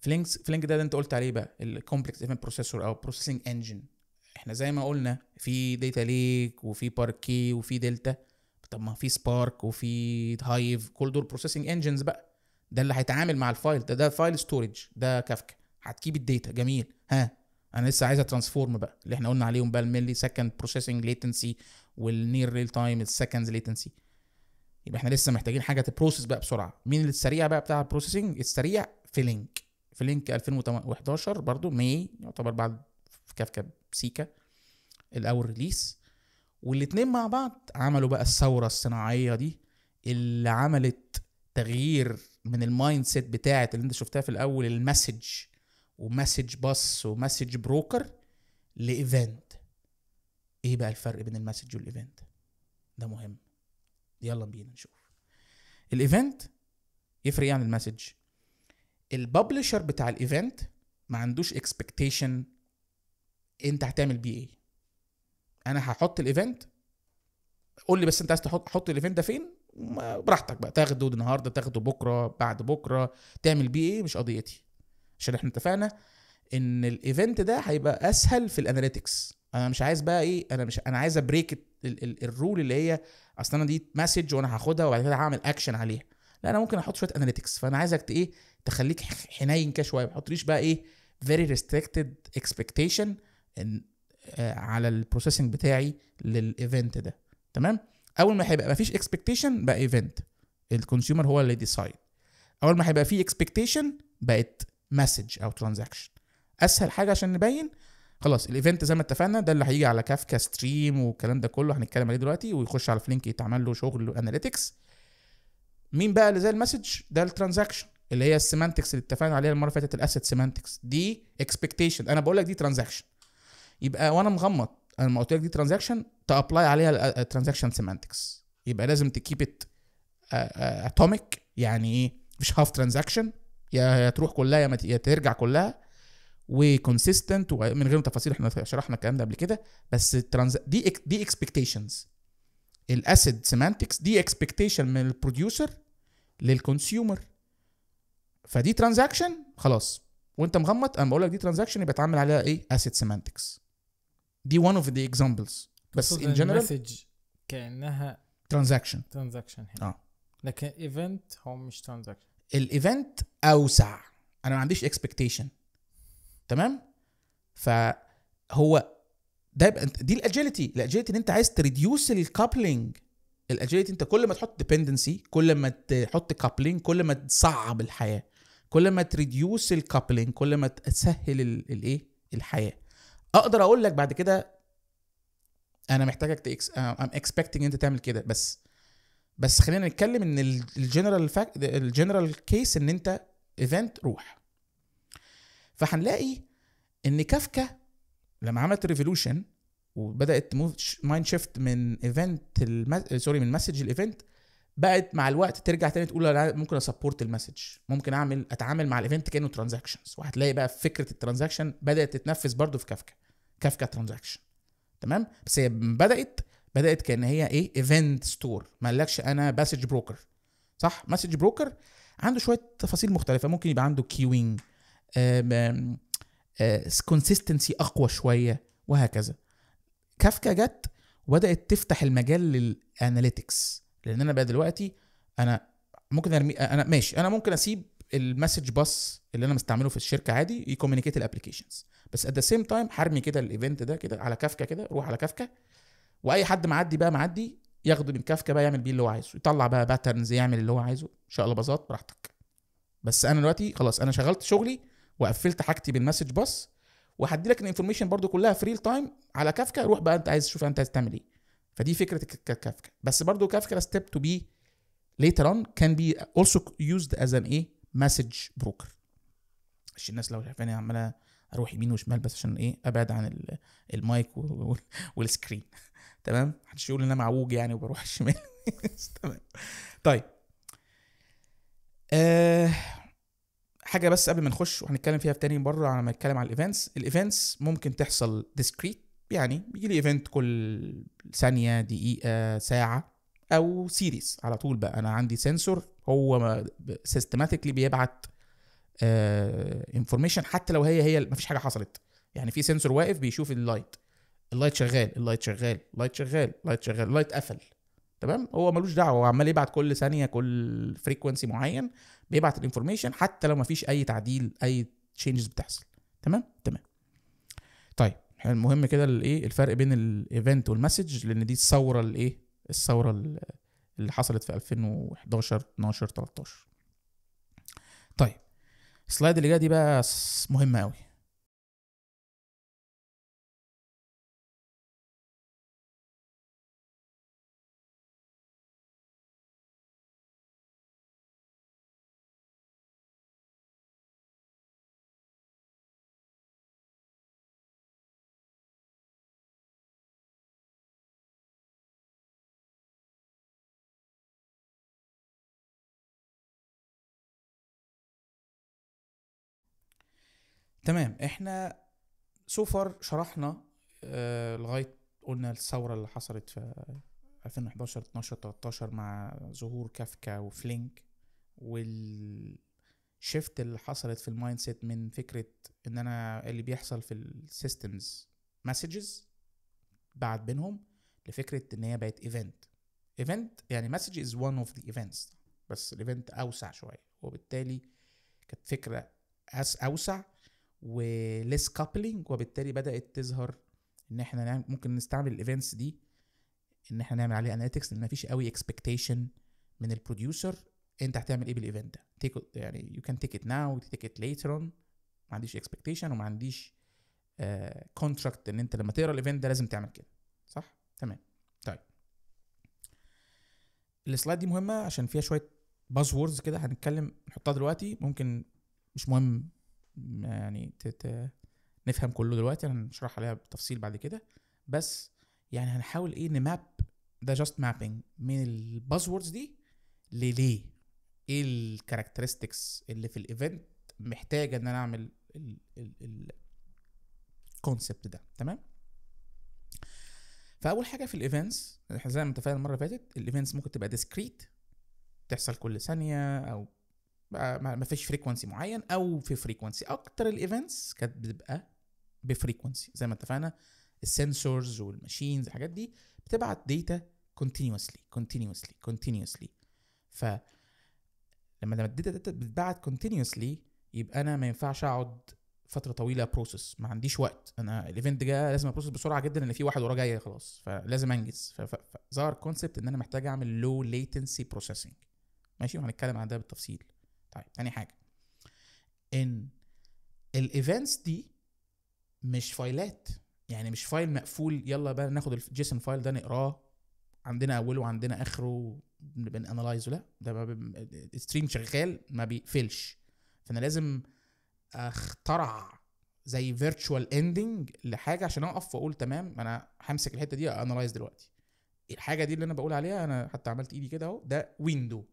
فلينك فلينك ده, ده انت قلت عليه بقى الكومبلكس ايفنت بروسيسور او بروسيسنج انجن احنا زي ما قلنا في داتا ليك وفي باركي وفي دلتا طب ما في سبارك وفي هايف كل دول بروسيسنج انجنز بقى ده اللي هيتعامل مع الفايل ده ده فايل ستورج ده كافكا هتجيب الداتا جميل ها انا لسه عايزه ترانسفورم بقى اللي احنا قلنا عليهم بقى الملي سكند بروسيسنج ليتنسي والنير ريل تايم السكندز ليتنسي يبقى احنا لسه محتاجين حاجه تبروسس بقى بسرعه مين السريع بقى بتاع البروسيسنج السريع في لينك في لينك 2011 برضو ماي يعتبر بعد في كافكا سيكا الاول ريليس والاتنين مع بعض عملوا بقى الثورة الصناعية دي اللي عملت تغيير من المايند سيت بتاعت اللي انت شفتها في الاول المسج ومسج بس ومسج بروكر لايفنت ايه بقى الفرق بين المسج والايفنت ده مهم يلا بينا نشوف الايفنت يفرق ايه عن المسج الببلشر بتاع الايفنت ما عندوش اكسبكتيشن انت هتعمل بيه ايه انا هحط الايفنت قول لي بس انت عايز تحط حط الايفنت ده فين براحتك بقى تاخده النهارده تاخده بكره بعد بكره تعمل بيه ايه مش قضيتي عشان احنا اتفقنا ان الايفنت ده هيبقى اسهل في الاناليتكس انا مش عايز بقى ايه انا مش انا عايز ابريك الرول اللي هي اصل انا دي مسج وانا هاخدها وبعد كده هعمل اكشن عليها لا انا ممكن احط شويه اناليتكس فانا عايزك ايه تخليك حنين كده شويه ما تحطليش بقى ايه فيري ريستريكتد اكسبكتيشن آه، على البروسيسنج بتاعي للايفنت ده تمام اول ما هيبقى مفيش اكسبكتيشن بقى ايفنت الكونسيومر هو اللي ديسايد اول ما هيبقى فيه اكسبكتيشن بقت مسج او ترانزاكشن اسهل حاجه عشان نبين خلاص الايفنت زي ما اتفقنا ده اللي هيجي على كافكا ستريم والكلام ده كله هنتكلم عليه دلوقتي ويخش على فلينك يتعمل له شغل اناليتكس مين بقى اللي زي المسج ده الترانزاكشن اللي هي السيمانتكس اللي اتفقنا عليها المره اللي فاتت الاسيت سيمانتكس دي اكسبكتيشن انا بقول لك دي ترانزاكشن يبقى وانا مغمض انا لما قلت لك دي ترانزاكشن تابلاي عليها الترانزاكشن سيمانتكس يبقى لازم تكيب ات اتوميك يعني ايه مش هاف ترانزاكشن يا تروح كلها يا, يا ترجع كلها وكونسيستنت ومن غير تفاصيل احنا شرحنا الكلام ده قبل كده بس الترانز دي دي اكسبكتيشنز الاسيد سيمانتكس دي اكسبكتيشن من البروديوسر للكونسيومر فدي ترانزاكشن خلاص وانت مغمض انا بقول لك دي ترانزاكشن يبقى اتعامل عليها ايه اسيد سيمانتكس دي وان اوف ذا اكزامبلز بس ان جنرال المسج كانها ترانزاكشن ترانزاكشن اه لكن ايفنت هو مش ترانزاكشن الايفنت اوسع انا ما عنديش اكسبكتيشن تمام فهو ده يبقى دي الاجيلتي الاجيلتي ان انت عايز تريديوس الكابلنج الاجيلتي انت كل ما تحط ديبندنسي كل ما تحط كابلنج كل ما تصعب الحياه كل ما تريديوس الكابلنج كل ما تسهل الايه الحياه اقدر اقول لك بعد كده انا محتاجك تكس ام آه، اكسبكتنج انت تعمل كده بس بس خلينا نتكلم ان الجنرال فاكت الجنرال كيس ان انت ايفنت روح فهنلاقي ان كافكا لما عملت ريفولوشن وبدات تموف مايند شيفت من ايفنت سوري من مسج الايفنت بقت مع الوقت ترجع تاني تقول انا ممكن اسبورت المسج ممكن اعمل اتعامل مع الايفنت كانه ترانزاكشنز وهتلاقي بقى فكره الترانزاكشن بدات تتنفذ برضو في كافكا كافكا ترانزاكشن تمام بس هي بدات بدات كان هي ايه ايفنت ستور ما قالكش انا باسج بروكر صح مسج بروكر عنده شويه تفاصيل مختلفه ممكن يبقى عنده كيوينج كونسيستنسي آه، اقوى شويه وهكذا كافكا جت وبدات تفتح المجال للاناليتكس لان انا بقى دلوقتي انا ممكن ارمي انا ماشي انا ممكن اسيب المسج باس اللي انا مستعمله في الشركه عادي يكومينيكيت الابلكيشنز بس ات ذا سيم تايم هرمي كده الايفنت ده كده على كافكا كده روح على كافكا واي حد معدي بقى معدي ياخده من كافكا بقى يعمل بيه اللي هو عايزه يطلع بقى باترنز يعمل اللي هو عايزه ان شاء الله باظات براحتك بس انا دلوقتي خلاص انا شغلت شغلي وقفلت حاجتي بالمسج باص وهدي لك الانفورميشن برده كلها في ريل تايم على كافكا روح بقى انت عايز تشوف انت عايز تعمل ايه فدي فكره كافكا بس برده كافكا ستيب تو بي later on كان بي اولسو يوزد از ان ايه مسج بروكر عشان الناس لو شايفاني عماله اروح يمين وشمال بس عشان ايه ابعد عن المايك والسكرين تمام محدش يقول ان انا معوج يعني وبروح الشمال تمام طيب آه حاجه بس قبل ما نخش وهنتكلم فيها في تاني بره على ما نتكلم على الايفنتس الايفنتس ممكن تحصل ديسكريت يعني بيجي لي ايفنت كل ثانيه دقيقه ساعه او سيريز على طول بقى انا عندي سنسور هو سيستماتيكلي بيبعت انفورميشن آه، حتى لو هي هي مفيش حاجه حصلت يعني في سنسور واقف بيشوف اللايت اللايت شغال اللايت شغال اللايت شغال اللايت شغال اللايت قفل تمام هو ملوش دعوه هو عمال يبعت كل ثانيه كل فريكونسي معين بيبعت الانفورميشن حتى لو مفيش اي تعديل اي تشينجز بتحصل تمام تمام طيب المهم كده الايه الفرق بين الايفنت والمسج لان دي الثوره الايه الثوره اللي حصلت في 2011 12 13 السلايد اللي جايه دي بقى مهمه قوي تمام احنا سوفر شرحنا آه لغايه قلنا الثوره اللي حصلت في 2011 12 13 مع ظهور كافكا وفلينك والشيفت اللي حصلت في المايند سيت من فكره ان انا اللي بيحصل في السيستمز مسجز بعد بينهم لفكره ان هي بقت ايفنت ايفنت يعني مسج از وان اوف ذا ايفنتس بس الايفنت اوسع شويه وبالتالي كانت فكره اوسع وليس كابلينج وبالتالي بدات تظهر ان احنا نعمل ممكن نستعمل الايفنتس دي ان احنا نعمل عليه اناليتكس لان مفيش قوي اكسبكتيشن من البروديوسر انت هتعمل ايه بالايفنت ده تيك يعني يو كان تيك ات ناو تيك ات ليتر اون ما عنديش اكسبكتيشن وما عنديش كونتراكت آه، ان انت لما تقرا الايفنت ده لازم تعمل كده صح تمام طيب السلايد دي مهمه عشان فيها شويه باز ووردز كده هنتكلم نحطها دلوقتي ممكن مش مهم يعني تت... نفهم كله دلوقتي هنشرح عليها بالتفصيل بعد كده بس يعني هنحاول ايه نماب ده جاست مابينج من الباسوردز دي لليه ايه الكاركترستكس اللي في الايفنت محتاجه ان انا اعمل الكونسبت ده تمام فاول حاجه في الايفنتس زي ما اتفقنا المره اللي فاتت الايفنتس ممكن تبقى ديسكريت تحصل كل ثانيه او ما فيش فريكونسي معين او في فريكونسي اكتر الايفنتس كانت بتبقى بفريكونسي زي ما اتفقنا السنسورز والماشينز الحاجات دي بتبعت داتا كونتينوسلي كونتينوسلي كونتينوسلي ف لما لما الداتا بتتبعت كونتينوسلي يبقى انا ما ينفعش اقعد فتره طويله بروسس ما عنديش وقت انا الايفنت جه لازم ابروسس بسرعه جدا ان في واحد وراه جاي خلاص فلازم انجز فظهر كونسبت ان انا محتاج اعمل لو ليتنسي بروسيسنج ماشي وهنتكلم عن ده بالتفصيل طيب تاني حاجه ان الايفنتس دي مش فايلات يعني مش فايل مقفول يلا بقى ناخد الجيسون فايل ده نقراه عندنا اوله وعندنا اخره بنانلايزه لا ده ستريم شغال ما بيقفلش فانا لازم اخترع زي فيرتشوال اندنج لحاجه عشان اقف واقول تمام انا همسك الحته دي انلايز دلوقتي الحاجه دي اللي انا بقول عليها انا حتى عملت ايدي كده اهو ده ويندو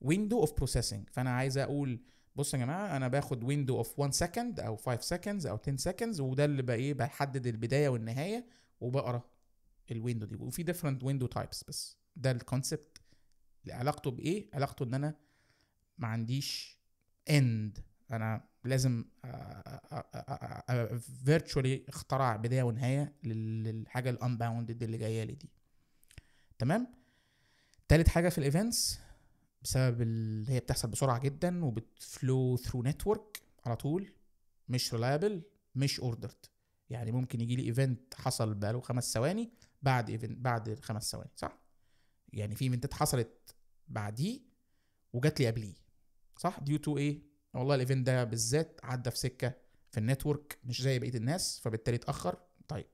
ويندو اوف بروسيسنج فانا عايز اقول بص يا جماعه انا باخد ويندو اوف 1 سكند او 5 سكندز او 10 سكندز وده اللي بقى ايه بحدد البدايه والنهايه وبقرا الويندو دي وفي ديفرنت ويندو تايبس بس ده الكونسبت علاقته بايه علاقته ان انا ما عنديش اند انا لازم فيرتشوالي آه، آه، آه، اخترع بدايه ونهايه للحاجه الانباوندد اللي جايه لي دي تمام تالت حاجه في الايفنتس بسبب اللي هي بتحصل بسرعه جدا وبتفلو ثرو نتورك على طول مش ريلايبل مش اوردرد يعني ممكن يجي لي ايفنت حصل بقاله خمس ثواني بعد ايفنت بعد خمس ثواني صح يعني في ايفنتات حصلت بعديه وجات لي قبليه صح ديو تو ايه والله الايفنت ده بالذات عدى في سكه في النتورك مش زي بقيه الناس فبالتالي اتاخر طيب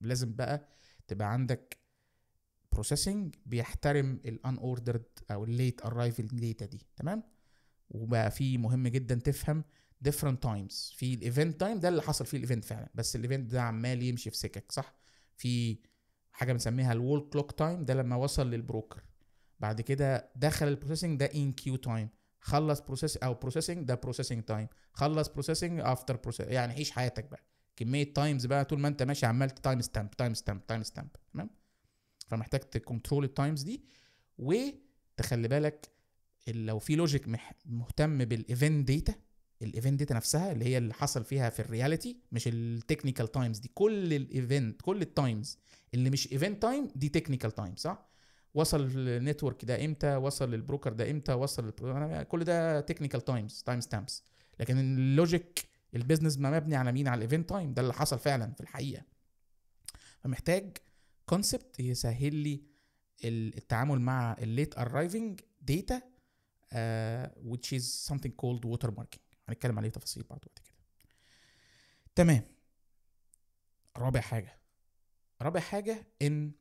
لازم بقى تبقى عندك بروسيسنج بيحترم الان اوردرد او الليت ارايفل داتا دي تمام وبقى في مهم جدا تفهم ديفرنت تايمز في الايفنت تايم ده اللي حصل فيه الايفنت فعلا بس الايفنت ده عمال يمشي في سكك صح في حاجه بنسميها الوول كلوك تايم ده لما وصل للبروكر بعد كده دخل البروسيسنج ده ان كيو تايم خلص بروسيس او بروسيسنج ده بروسيسنج تايم خلص بروسيسنج افتر بروسيس يعني عيش حياتك بقى كميه تايمز بقى طول ما انت ماشي عمال تايم ستامب تايم ستامب تايم ستامب تمام فمحتاج تكنترول التايمز دي وتخلي بالك لو في لوجيك مهتم بالايفنت داتا الايفنت داتا نفسها اللي هي اللي حصل فيها في الرياليتي مش التكنيكال تايمز دي كل الايفنت كل التايمز اللي مش ايفنت تايم دي تكنيكال تايم صح وصل النتورك ده امتى وصل البروكر ده امتى وصل كل ده تكنيكال تايمز تايم ستامبس لكن اللوجيك البيزنس ما مبني على مين على الايفنت تايم ده اللي حصل فعلا في الحقيقه فمحتاج كونسبت يسهل لي التعامل مع الليت ارايفنج داتا which is something called watermarking هنتكلم عليه تفاصيل بعد وقت كده تمام رابع حاجه رابع حاجه ان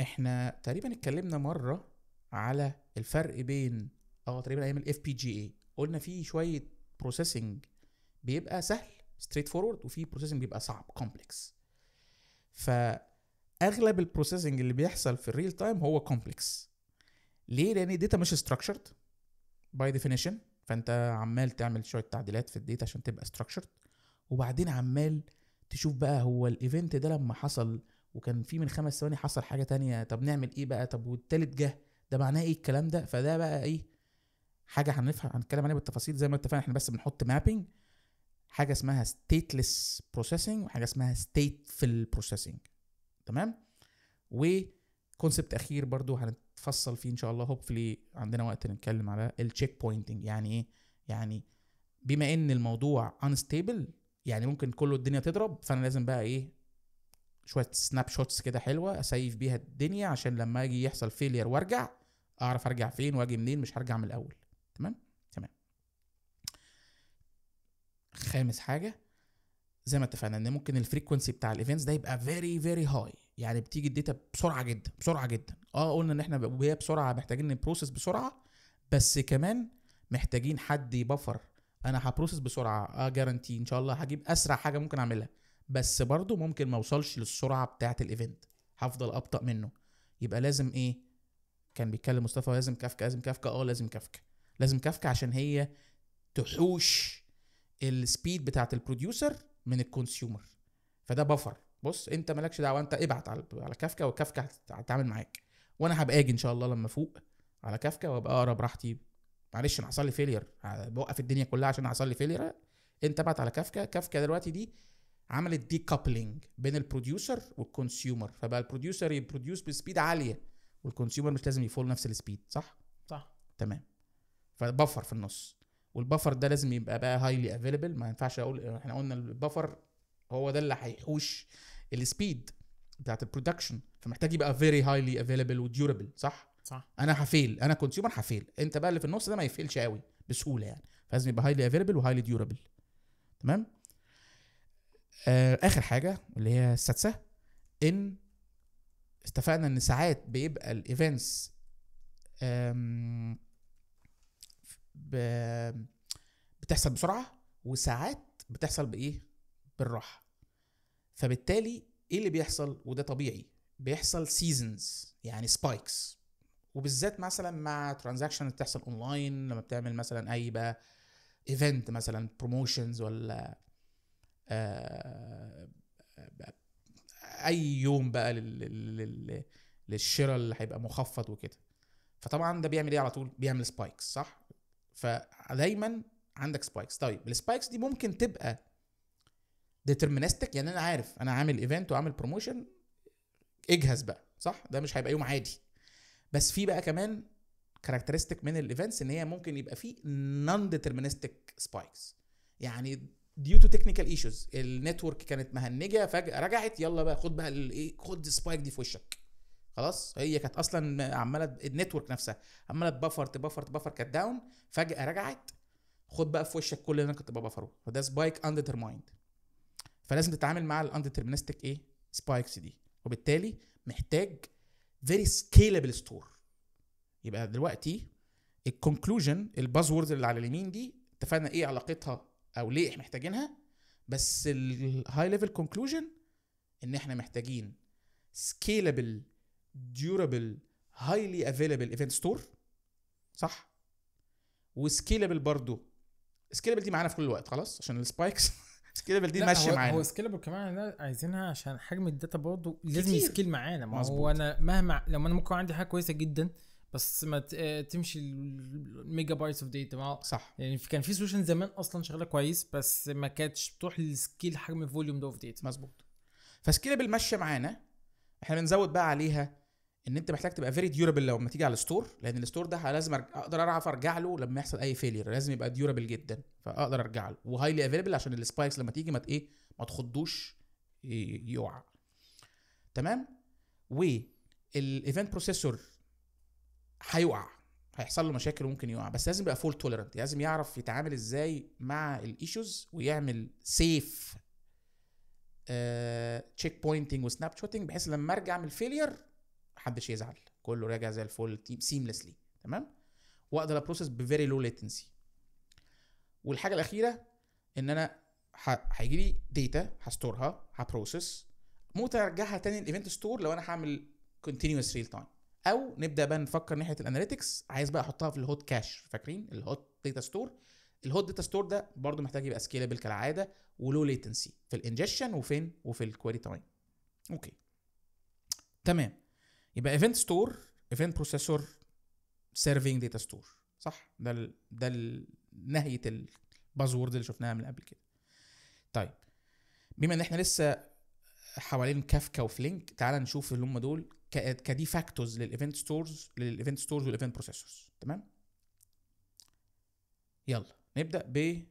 احنا تقريبا اتكلمنا مره على الفرق بين اه تقريبا ايام الاف بي جي اي قلنا في شويه بروسيسنج بيبقى سهل ستريت فورورد وفي بروسيسنج بيبقى صعب كومبلكس فاغلب البروسيسنج اللي بيحصل في الريل تايم هو كومبلكس ليه لان الداتا مش ستراكشرد باي ديفينيشن فانت عمال تعمل شويه تعديلات في الداتا عشان تبقى ستراكشرد وبعدين عمال تشوف بقى هو الايفنت ده لما حصل وكان في من خمس ثواني حصل حاجه تانية طب نعمل ايه بقى طب والتالت جه ده معناه ايه الكلام ده فده بقى ايه حاجه هنفهم هنتكلم عليها بالتفاصيل زي ما اتفقنا احنا بس بنحط مابنج حاجه اسمها ستيتلس بروسيسنج وحاجه اسمها ستيتفل بروسيسنج تمام وكونسبت اخير برضو هنتفصل فيه ان شاء الله هوبفلي عندنا وقت نتكلم على التشيك بوينتنج يعني ايه يعني بما ان الموضوع انستيبل يعني ممكن كله الدنيا تضرب فانا لازم بقى ايه شويه سناب شوتس كده حلوه اسيف بيها الدنيا عشان لما اجي يحصل فيلير وارجع اعرف ارجع فين واجي منين مش هرجع من الاول تمام خامس حاجه زي ما اتفقنا ان ممكن الفريكونسي بتاع الايفنتس ده يبقى فيري فيري هاي يعني بتيجي الداتا بسرعه جدا بسرعه جدا اه قلنا ان احنا وهي بسرعه محتاجين نبروسس بسرعه بس كمان محتاجين حد يبفر انا هبروسس بسرعه اه جارنتي ان شاء الله هجيب اسرع حاجه ممكن اعملها بس برضه ممكن ما اوصلش للسرعه بتاعه الايفنت هفضل ابطا منه يبقى لازم ايه كان بيتكلم مصطفى لازم كافكا لازم كافكا اه لازم كافكا لازم كافكا عشان هي تحوش السبيد بتاعت البروديوسر من الكونسيومر فده بفر بص انت مالكش دعوه انت ابعت على على كافكا وكافكا هتتعامل معاك وانا هبقى اجي ان شاء الله لما افوق على كافكا وابقى اقرا براحتي معلش انا حصل لي فيلير بوقف الدنيا كلها عشان حصل لي فيلير انت ابعت على كافكا كافكا دلوقتي دي عملت دي كابلنج بين البروديوسر والكونسيومر فبقى البروديوسر يبروديوس بسبيد عاليه والكونسيومر مش لازم يفول نفس السبيد صح؟ صح تمام فبفر في النص والبفر ده لازم يبقى بقى هايلي افيلبل ما ينفعش اقول احنا قلنا البفر هو ده اللي هيحوش السبيد بتاعت البرودكشن فمحتاج يبقى فيري هايلي افيلبل وديورابل صح؟ صح انا هفيل انا كونسيومر هفيل انت بقى اللي في النص ده ما يفيلش قوي بسهوله يعني فلازم يبقى هايلي افيلبل وهايلي ديورابل تمام؟ آه، اخر حاجه اللي هي السادسه ان اتفقنا ان ساعات بيبقى الايفنتس بتحصل بسرعه وساعات بتحصل بايه بالراحه فبالتالي ايه اللي بيحصل وده طبيعي بيحصل سيزونز يعني سبايكس وبالذات مثلا مع ترانزاكشن بتحصل اونلاين لما بتعمل مثلا اي بقى ايفنت مثلا بروموشنز ولا آه، اي يوم بقى للشراء اللي هيبقى مخفض وكده فطبعا ده بيعمل ايه على طول بيعمل سبايكس صح فدايما عندك سبايكس طيب السبايكس دي ممكن تبقى ديترمينستك يعني انا عارف انا عامل ايفنت وعامل بروموشن اجهز بقى صح ده مش هيبقى يوم عادي بس في بقى كمان كاركترستيك من الايفنتس ان هي ممكن يبقى فيه نون ديترمينستك سبايكس يعني ديو تو تكنيكال ايشوز النتورك كانت مهنجه فجاه رجعت يلا بقى خد بقى الايه خد السبايك دي في وشك خلاص هي كانت اصلا عماله النتورك نفسها عماله تبفر تبفر تبفر كانت داون فجاه رجعت خد بقى في وشك كل اللي انا كنت ببفره فده سبايك اندترمايند فلازم تتعامل مع الاندترمينستك ايه سبايكس دي وبالتالي محتاج فيري سكيلبل ستور يبقى دلوقتي الكونكلوجن الباسورد اللي على اليمين دي اتفقنا ايه علاقتها او ليه احنا محتاجينها بس الهاي ليفل كونكلوجن ان احنا محتاجين سكيلبل ديورابل هايلي افيلبل ايفنت ستور صح وسكيلبل برضو سكيلبل دي معانا في كل الوقت خلاص عشان السبايكس سكيلبل دي ماشيه معانا هو سكيلبل كمان عايزينها عشان حجم الداتا برضو لازم يسكيل معانا ما هو انا مهما لو انا ممكن عندي حاجه كويسه جدا بس ما آه، تمشي الميجا بايتس اوف داتا صح يعني كان في سوشن زمان اصلا شغاله كويس بس ما كانتش بتروح للسكيل حجم الفوليوم ده اوف داتا مظبوط فسكيلبل ماشيه معانا احنا بنزود بقى عليها ان انت محتاج تبقى فيري ديورابل لما تيجي على الستور لان الستور ده لازم اقدر اعرف ارجع له لما يحصل اي فيلير لازم يبقى ديورابل جدا فاقدر ارجع له وهايلي افيلبل عشان السبايكس لما تيجي ما ايه ما تخضوش يقع تمام والايفنت بروسيسور هيقع هيحصل له مشاكل وممكن يقع بس لازم يبقى فول توليرنت لازم يعرف يتعامل ازاي مع الايشوز ويعمل سيف تشيك بوينتنج وسناب شوتنج بحيث لما ارجع من الفيلير محدش يزعل كله راجع زي الفل سيملسلي تمام واقدر ابروسس بفيري لو ليتنسي والحاجه الاخيره ان انا هيجي لي داتا هستورها هبروسس ممكن ارجعها تاني الايفنت ستور لو انا هعمل كونتينوس ريل تايم او نبدا بقى نفكر ناحيه الاناليتكس عايز بقى احطها في الهوت كاش فاكرين الهوت داتا ستور الهوت داتا ستور ده برضو محتاج يبقى سكيلبل كالعاده ولو ليتنسي في الانجشن وفين وفي الكويري تايم اوكي تمام يبقى ايفنت ستور ايفنت بروسيسور سيرفينج داتا ستور صح ده الـ ده الـ نهايه الباسورد اللي شفناها من قبل كده طيب بما ان احنا لسه حوالين كافكا وفلينك تعال نشوف اللي هم دول كدي فاكتورز للايفنت ستورز للايفنت ستورز والايفنت بروسيسورز تمام يلا نبدا ب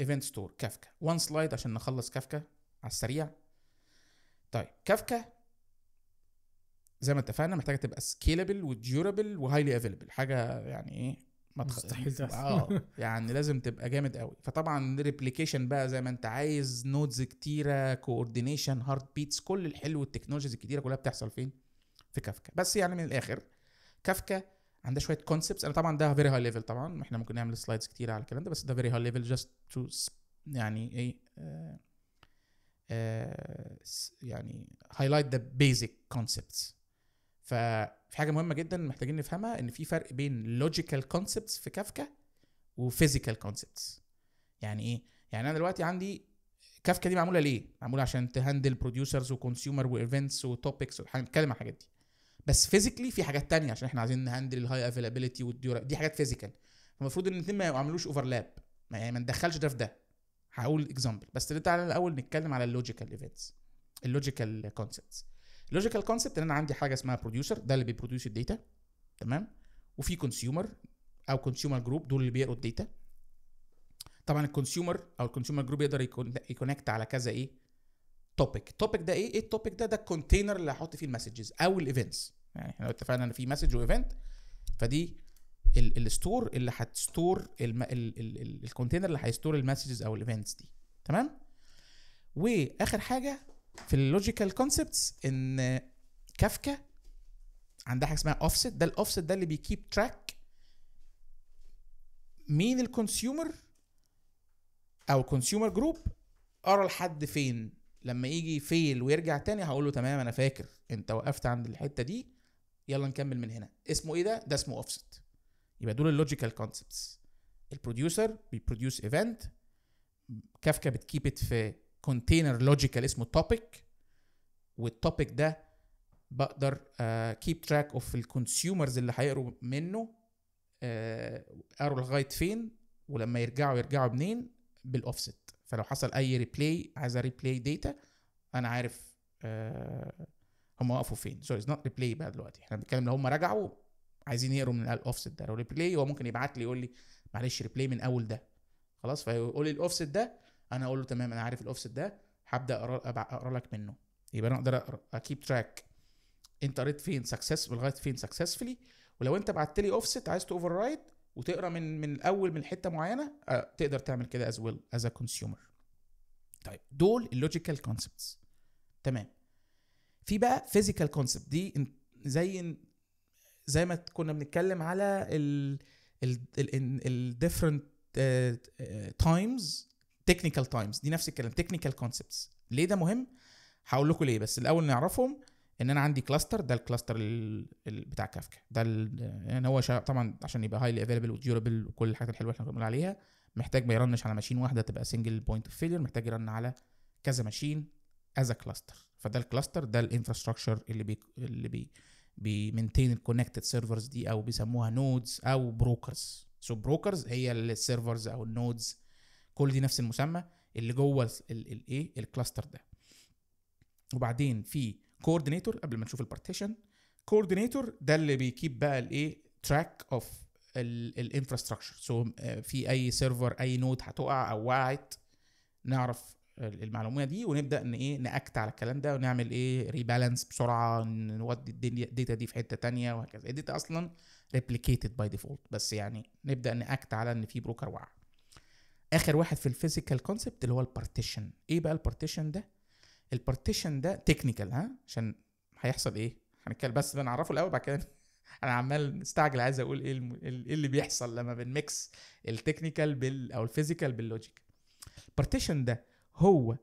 ايفنت ستور كافكا وان سلايد عشان نخلص كافكا على السريع طيب كافكا زي ما اتفقنا محتاجه تبقى سكيلبل وديورابل وهايلي افيلبل حاجه يعني ايه ما مستحيل اه يعني لازم تبقى جامد قوي فطبعا ريبليكيشن بقى زي ما انت عايز نودز كتيره كوردينيشن هارت بيتس كل الحلو التكنولوجيز الكتيره كلها بتحصل فين في كافكا بس يعني من الاخر كافكا عندها شويه كونسبتس انا طبعا ده فيري هاي ليفل طبعا احنا ممكن نعمل سلايدز كتير على الكلام ده بس ده فيري هاي ليفل جاست تو يعني ايه آه، آه، يعني هايلايت ذا بيزك كونسبتس ففي حاجه مهمه جدا محتاجين نفهمها ان في فرق بين لوجيكال كونسبتس في كافكا وفيزيكال كونسبتس يعني ايه يعني انا دلوقتي عندي كافكا دي معموله ليه معموله عشان تهندل بروديوسرز وكونسيومر وايفنتس وتوبكس هنتكلم على الحاجات دي بس فيزيكلي في حاجات تانية عشان احنا عايزين نهندل الهاي افيلابيلتي والديورا دي حاجات فيزيكال فالمفروض ان الاثنين ما يعملوش اوفرلاب يعني ما ندخلش ده في ده هقول اكزامبل بس تعالى الاول نتكلم على اللوجيكال ايفنتس اللوجيكال كونسبتس اللوجيكال كونسبت ان انا عندي حاجه اسمها بروديوسر ده اللي بيبروديوس الداتا تمام وفي كونسيومر او كونسيومر جروب دول اللي بيقروا الداتا طبعا الكونسيومر او الكونسيومر جروب يقدر يكونكت على كذا ايه توبيك التوبيك ده ايه ايه التوبيك ده ده الكونتينر اللي هحط فيه المسجز او الايفنتس يعني احنا لو اتفقنا ان في مسج وايفنت فدي الستور اللي هتستور الكونتينر اللي هيستور المسجز او الايفنتس دي تمام واخر حاجه في اللوجيكال كونسبتس ان كافكا عندها حاجه اسمها اوفست ده الاوفست ده اللي بيكيب تراك مين الكونسيومر او كونسيومر جروب قرا لحد فين لما يجي فيل ويرجع تاني هقول له تمام انا فاكر انت وقفت عند الحته دي يلا نكمل من هنا اسمه ايه ده ده اسمه اوفست يبقى دول اللوجيكال كونسبتس البروديوسر بيبروديوس ايفنت كافكا بتكيب ات في كونتينر لوجيكال اسمه توبيك والتوبيك ده بقدر كيب تراك اوف الكونسيومرز اللي هيقروا منه آه، قروا لغايه فين ولما يرجعوا يرجعوا منين بالاوفست فلو حصل اي ريبلاي عايز ريبلاي داتا انا عارف uh, هم وقفوا فين سوري از نوت ريبلاي بقى دلوقتي احنا بنتكلم لو هم رجعوا عايزين يقروا من الاوفست ده لو ريبلاي هو ممكن يبعت لي يقول لي معلش ريبلاي من اول ده خلاص فيقول لي الاوفست ده انا اقول له تمام انا عارف الاوفست ده هبدا اقرا لك منه يبقى انا اقدر اكيب تراك انت قريت فين سكسس لغايه فين سكسسفلي ولو انت بعت لي اوفست عايز تو رايد وتقرا من من الاول من حته معينه تقدر تعمل كده از ويل از ا كونسيومر طيب دول اللوجيكال كونسبتس تمام في بقى فيزيكال كونسبت دي زي زي ما كنا بنتكلم على ال الديفرنت تايمز تكنيكال تايمز دي نفس الكلام تكنيكال كونسبتس ليه ده مهم هقول لكم ليه بس الاول نعرفهم ان انا عندي كلاستر ده الكلاستر بتاع كافكا ده يعني هو طبعا عشان يبقى هايلي افيلبل وديورابل وكل الحاجات الحلوه اللي احنا بنقول عليها محتاج ما يرنش على ماشين واحده تبقى سنجل بوينت اوف فيلير محتاج يرن على كذا ماشين از كلاستر فده الكلاستر ده الانفراستراكشر اللي بي اللي بي بيمنتين الكونكتد سيرفرز دي او بيسموها نودز او بروكرز سو بروكرز هي السيرفرز او النودز كل دي نفس المسمى اللي جوه الايه الكلاستر ده وبعدين في كوردينيتور قبل ما نشوف البارتيشن كوردينيتور ده اللي بيكيب بقى الايه تراك اوف الانفراستراكشر سو في اي سيرفر اي نود هتقع او وقعت نعرف المعلومه دي ونبدا ان ايه ناكت على الكلام ده ونعمل ايه ريبالانس بسرعه نودي الداتا دي في حته تانية وهكذا الداتا اصلا ريبليكيتد باي ديفولت بس يعني نبدا ناكت على ان في بروكر وقع اخر واحد في الفيزيكال كونسبت اللي هو البارتيشن ايه بقى البارتيشن ده البارتيشن ده تكنيكال ها عشان هيحصل ايه هنتكلم بس بنعرفه الاول بعد كده انا عمال مستعجل عايز اقول ايه الم... ايه اللي بيحصل لما بنميكس التكنيكال بال او الفيزيكال باللوجيك البارتيشن ده هو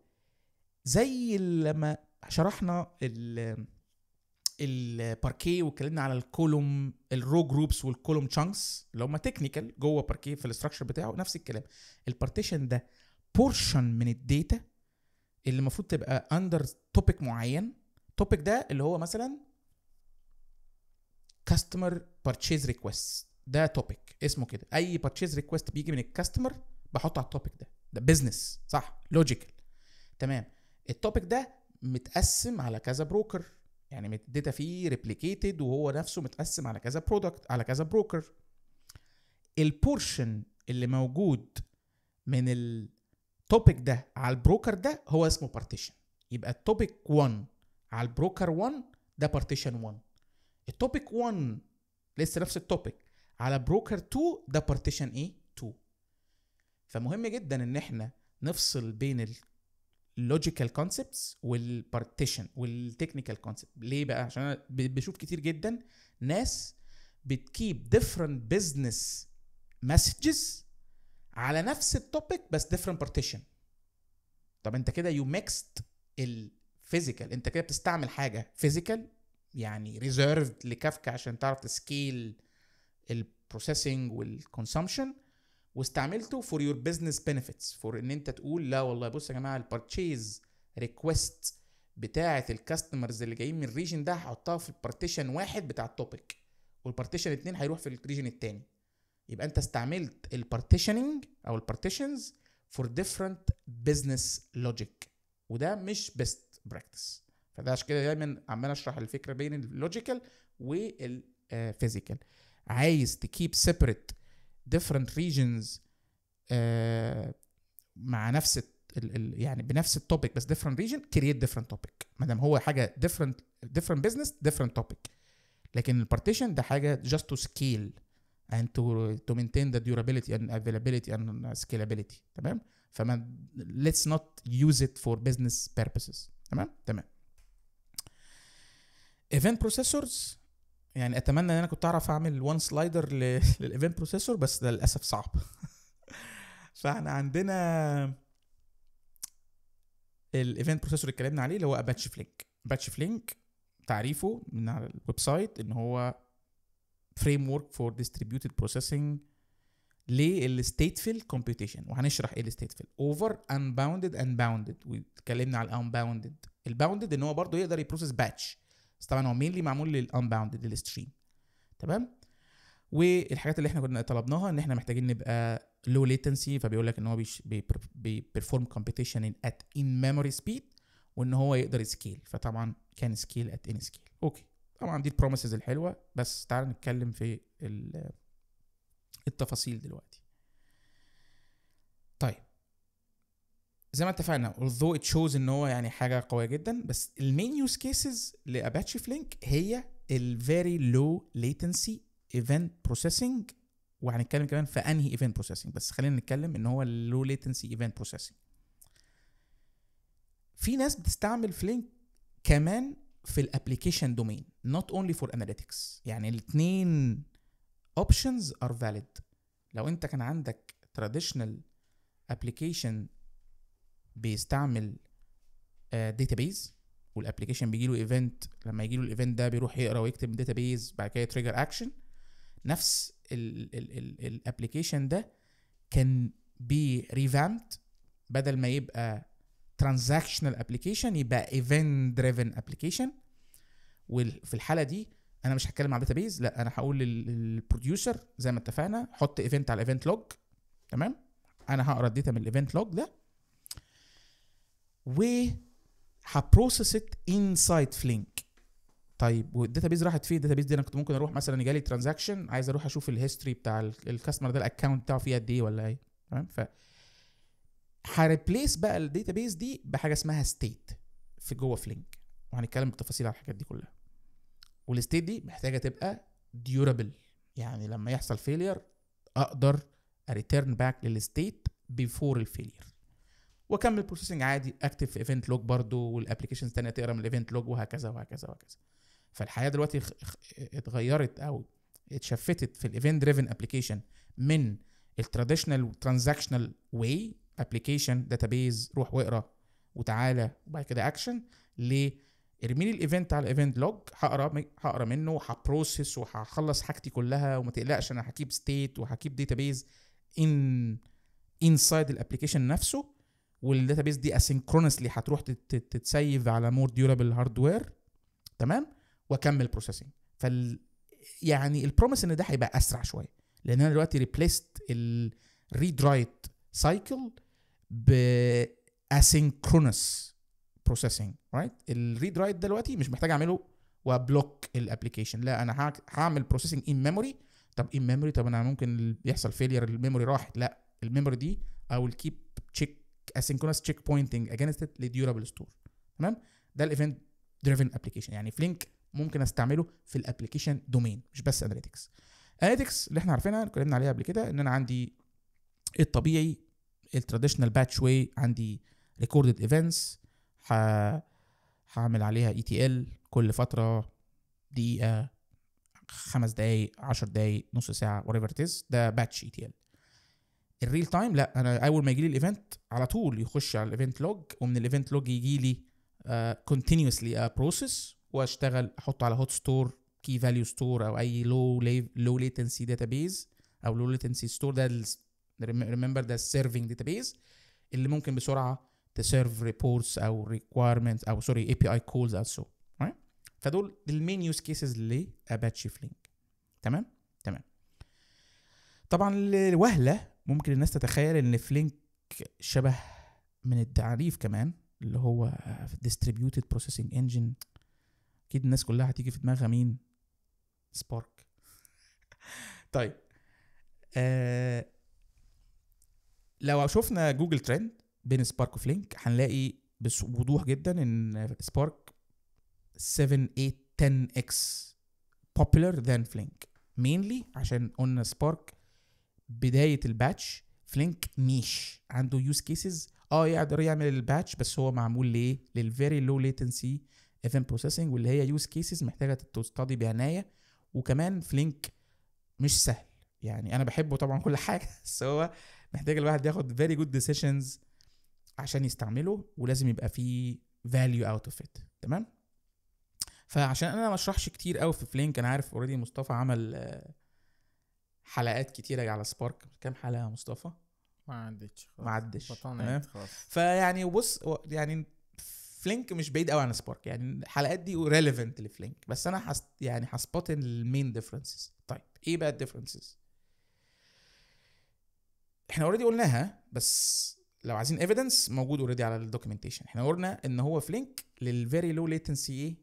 زي لما شرحنا ال الباركيه واتكلمنا على الكولوم الرو جروبس والكولوم تشانكس اللي هم تكنيكال جوه باركيه في الاستراكشر بتاعه نفس الكلام البارتيشن ده بورشن من الداتا اللي المفروض تبقى اندر توبيك معين توبيك ده اللي هو مثلا كاستمر بارتشيز ريكويست ده توبيك اسمه كده اي بارتشيز ريكويست بيجي من الكاستمر بحطه على التوبيك ده ده بزنس صح لوجيكال تمام التوبيك ده متقسم على كذا بروكر يعني الداتا فيه ريبليكيتد وهو نفسه متقسم على كذا برودكت على كذا بروكر البورشن اللي موجود من التوبيك ده على البروكر ده هو اسمه بارتيشن يبقى التوبيك 1 على البروكر 1 ده بارتيشن 1 التوبيك 1 لسه نفس التوبيك على بروكر 2 ده بارتيشن ايه فمهم جدا ان احنا نفصل بين اللوجيكال كونسبتس والبارتيشن والتكنيكال كونسبت ليه بقى عشان انا بشوف كتير جدا ناس بتكيب ديفرنت بزنس مسجز على نفس التوبيك بس ديفرنت بارتيشن طب انت كده يو ميكست الفيزيكال انت كده بتستعمل حاجه فيزيكال يعني ريزيرفد لكافكا عشان تعرف تسكيل البروسيسنج والكونسومشن واستعملته فور يور بزنس بنفيتس فور ان انت تقول لا والله بص يا جماعه البارتشيز ريكوست بتاعه الكاستمرز اللي جايين من الريجن ده هحطها في البارتيشن واحد بتاع التوبيك والبارتيشن اتنين هيروح في الريجن التاني يبقى انت استعملت البارتيشننج او البارتيشنز فور ديفرنت بزنس لوجيك وده مش بيست براكتس فده عشان كده دايما عمال اشرح الفكره بين اللوجيكال والفيزيكال آه، عايز تكيب سيبريت different regions مع نفس ال ال يعني بنفس التوبيك بس different region create different topic ما دام هو حاجه different different business different topic لكن البارتيشن ده حاجه just to scale and to to maintain the durability and availability and scalability تمام فما let's not use it for business purposes تمام تمام event processors يعني اتمنى ان انا كنت اعرف اعمل وان سلايدر للايفنت بروسيسور بس ده للاسف صعب فاحنا عندنا الايفنت بروسيسور اللي اتكلمنا عليه اللي هو اباتش فلينك اباتش فلينك تعريفه من على الويب سايت ان هو فريم ورك فور ديستريبيوتد بروسيسنج للستيتفل كومبيوتيشن وهنشرح ايه الستيتفل اوفر انباوندد انباوندد واتكلمنا على الانباوندد الباوندد ان هو برضه يقدر يبروسس باتش بس طبعا هو مينلي معمول للانباوندد للستريم تمام والحاجات اللي احنا كنا طلبناها ان احنا محتاجين نبقى لو ليتنسي فبيقول لك ان هو بيبرفورم كومبيتيشن ات ان ميموري سبيد وان هو يقدر سكيل فطبعا كان سكيل ات ان سكيل اوكي طبعا دي البروميسز الحلوه بس تعال نتكلم في التفاصيل دلوقتي طيب زي ما اتفقنا although تشوز ان هو يعني حاجه قويه جدا بس المين يوز كيسز لاباتشي فلينك هي الفيري لو ليتنسي ايفنت بروسيسنج وهنتكلم كمان في انهي ايفنت بروسيسنج بس خلينا نتكلم ان هو اللو ليتنسي ايفنت بروسيسنج في ناس بتستعمل فلينك كمان في الابلكيشن دومين not only for analytics يعني الاثنين options are valid لو انت كان عندك تراديشنال ابلكيشن بيستعمل داتابيز آه، والابلكيشن بيجي له ايفنت لما يجي له الايفنت ده بيروح يقرا ويكتب داتابيز بعد كده تريجر اكشن نفس الابلكيشن ده كان بي ريفامبت بدل ما يبقى ترانزاكشنال ابلكيشن يبقى ايفنت دريفن ابلكيشن وفي الحاله دي انا مش هتكلم على داتابيز لا انا هقول للبروديوسر زي ما اتفقنا حط ايفنت على ايفنت لوج تمام انا هقرا الداتا من الايفنت لوج ده و هبروسس ات انسايد فلينك طيب والداتا بيز راحت فين الداتا بيز دي انا كنت ممكن اروح مثلا جالي ترانزاكشن عايز اروح اشوف الهيستوري بتاع الكاستمر ده الاكونت بتاعه فيه قد ايه ولا ايه تمام ف هريبليس بقى الداتا بيز دي بحاجه اسمها ستيت في جوه فلينك وهنتكلم بالتفاصيل على الحاجات دي كلها والستيت دي محتاجه تبقى ديورابل يعني لما يحصل فيلير اقدر اريتيرن باك للستيت بيفور الفيلير واكمل بروسيسنج عادي اكتب في ايفنت لوج برضو والابلكيشنز الثانيه تقرا من الايفنت لوج وهكذا وهكذا وهكذا فالحياه دلوقتي اتغيرت او اتشفتت في الايفنت دريفن ابلكيشن من التراديشنال ترانزاكشنال واي ابلكيشن داتابيز روح واقرا وتعالى وبعد كده اكشن ل ارمي لي الايفنت على الايفنت لوج هقرا هقرا منه وهبروسس وهخلص حاجتي كلها وما تقلقش انا هكيب ستيت داتا داتابيز ان انسايد الابلكيشن نفسه والداتابيس دي اسينكرونسلي هتروح تتسيف على مور ديورابل هاردوير تمام واكمل بروسيسنج فال يعني البروميس ان ده هيبقى اسرع شويه لان انا دلوقتي ريبليست الريد رايت سايكل ب اسينكرونس بروسيسنج رايت الريد رايت دلوقتي مش محتاج اعمله وبلوك الابلكيشن لا انا هعمل بروسيسنج ان ميموري طب ان ميموري طب انا ممكن يحصل فيلير الميموري راحت لا الميموري دي او الكيب اسينكرونس تشيك بوينتنج اجينست لديورابل ستور تمام ده الايفنت دريفن ابلكيشن يعني فلينك ممكن استعمله في الابلكيشن دومين مش بس اناليتكس اناليتكس اللي احنا عارفينها اتكلمنا عليها قبل كده ان انا عندي الطبيعي التراديشنال باتش واي عندي ريكوردد ايفنتس هعمل عليها اي تي ال كل فتره دقيقه خمس دقايق 10 دقايق نص ساعه whatever ده باتش اي تي ال الريل تايم لا انا اول ما يجي لي الايفنت على طول يخش على الايفنت لوج ومن الايفنت لوج يجي لي كونتينوسلي بروسيس واشتغل احطه على هوت ستور كي فاليو ستور او اي لو لو ليتنسي داتابيز او لو ليتنسي ستور ده ريمبر ده السيرفنج داتابيز اللي ممكن بسرعه تسيرف ريبورتس او ريكوايرمنت او سوري اي بي اي كولز او سو فدول المين يوز كيسز لاباتشي فلينك تمام تمام طبعا الوهله ممكن الناس تتخيل ان فلينك شبه من التعريف كمان اللي هو ديستريبيوتد بروسيسنج انجن اكيد الناس كلها هتيجي في دماغها مين سبارك طيب آه لو شفنا جوجل ترند بين سبارك وفلينك هنلاقي بوضوح جدا ان سبارك 7 8 10 اكس popular than Flink mainly عشان قلنا سبارك بدايه الباتش فلينك ميش عنده يوز كيسز اه يقدر يعمل الباتش بس هو معمول ليه؟ للفيري لو ليتنسي ايفنت بروسيسنج واللي هي يوز كيسز محتاجه تستضي بعنايه وكمان فلينك مش سهل يعني انا بحبه طبعا كل حاجه بس هو محتاج الواحد ياخد فيري جود ديسيشنز عشان يستعمله ولازم يبقى فيه فاليو اوت اوف ات تمام فعشان انا ما اشرحش كتير قوي في فلينك انا عارف اوريدي مصطفى عمل آه حلقات كتيره على سبارك كام حلقه يا مصطفى ما عدتش ما عدتش تمام فيعني بص يعني فلينك مش بعيد قوي عن سبارك يعني الحلقات دي ريليفنت لفلينك بس انا حس يعني هسبوت المين ديفرنسز طيب ايه بقى الديفرنسز احنا اوريدي قلناها بس لو عايزين ايفيدنس موجود اوريدي على الدوكيومنتيشن احنا قلنا ان هو فلينك للفيري لو ليتنسي ايه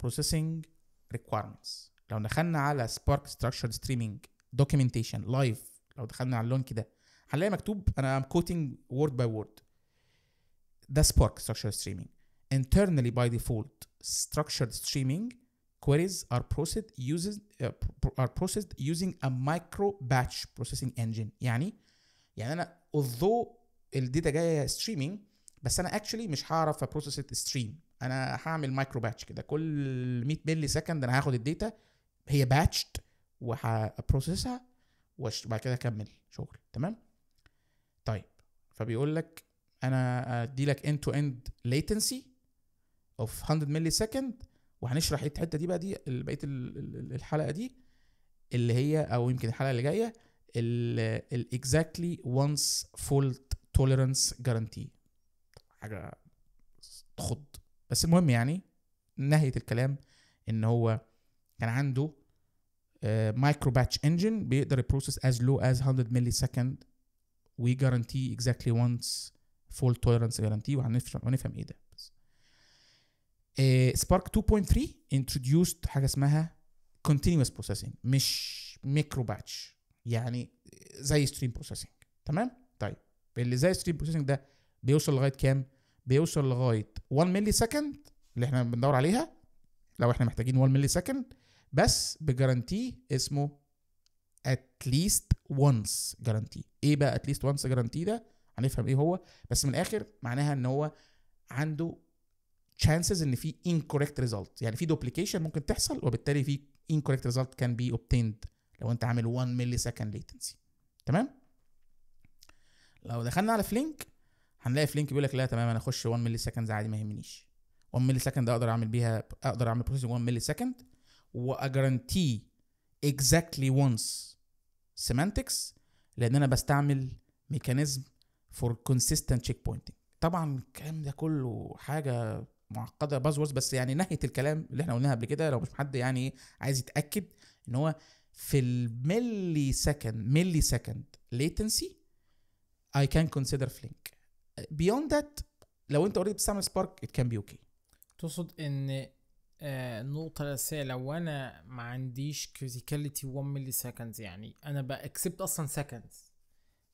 بروسيسنج ريكويرمنتس لو دخلنا على سبارك ستراكشر ستريمينج دوكيومنتيشن لايف لو دخلنا على اللون كده هنلاقي مكتوب انا ام كوتينج وورد باي وورد ده سبارك ستراكشر ستريمينج internally by default structured streaming queries are processed uses uh, are processed using a micro batch processing engine يعني يعني انا although الداتا جايه ستريمينج بس انا اكشلي مش هعرف ابروسس ستريم انا هعمل مايكرو باتش كده كل 100 ملي سكند انا هاخد الداتا هي باتشد وهبروسيسها وبعد كده اكمل شغل تمام طيب فبيقول لك انا ادي لك ان تو اند ليتنسي اوف 100 ملي سكند وهنشرح ايه الحته دي بقى دي بقيه الحلقه دي اللي هي او يمكن الحلقه اللي جايه الاكزاكتلي وانس فولت توليرنس جارانتي حاجه تخض بس المهم يعني نهايه الكلام ان هو كان عنده مايكرو باتش انجن بيقدر يبروسس از لو از 100 ملي سكند وي جارانتي اكزاكتلي وانس فول توليرانس جارانتي وهنفهم ايه ده بس سبارك 2.3 انتروديوست حاجه اسمها continuous processing مش ميكرو باتش يعني زي ستريم بروسيسنج تمام طيب اللي زي ستريم بروسيسنج ده بيوصل لغايه كام بيوصل لغايه 1 ملي سكند اللي احنا بندور عليها لو احنا محتاجين 1 ملي سكند بس بجرانتي اسمه اتليست وانس جارانتي ايه بقى اتليست وانس جارانتي ده هنفهم ايه هو بس من الاخر معناها ان هو عنده chances ان في incorrect result يعني في duplication ممكن تحصل وبالتالي في incorrect result can be obtained لو انت عامل 1 ملي سكند ليتنسي تمام لو دخلنا على فلينك هنلاقي فلينك بيقول لك لا تمام انا اخش 1 ملي سكند عادي ما يهمنيش 1 ملي سكند اقدر اعمل بيها اقدر اعمل بروسيسنج 1 ملي سكند واجرانتي exactly once semantics لان انا بستعمل ميكانيزم for consistent checkpointing طبعا الكلام ده كله حاجه معقده بازورز بس يعني ناحيه الكلام اللي احنا قلناها قبل كده لو مش حد يعني عايز يتاكد ان هو في الملي سكند ملي سكند ليتنسي I can consider flink beyond that لو انت اوريدي بتستعمل سبارك it can be okay تقصد ان النقطه آه، الاساسيه لو أنا ما عنديش كريتيكاليتي 1 ملي سكندز يعني أنا بأكسبت أصلا سكندز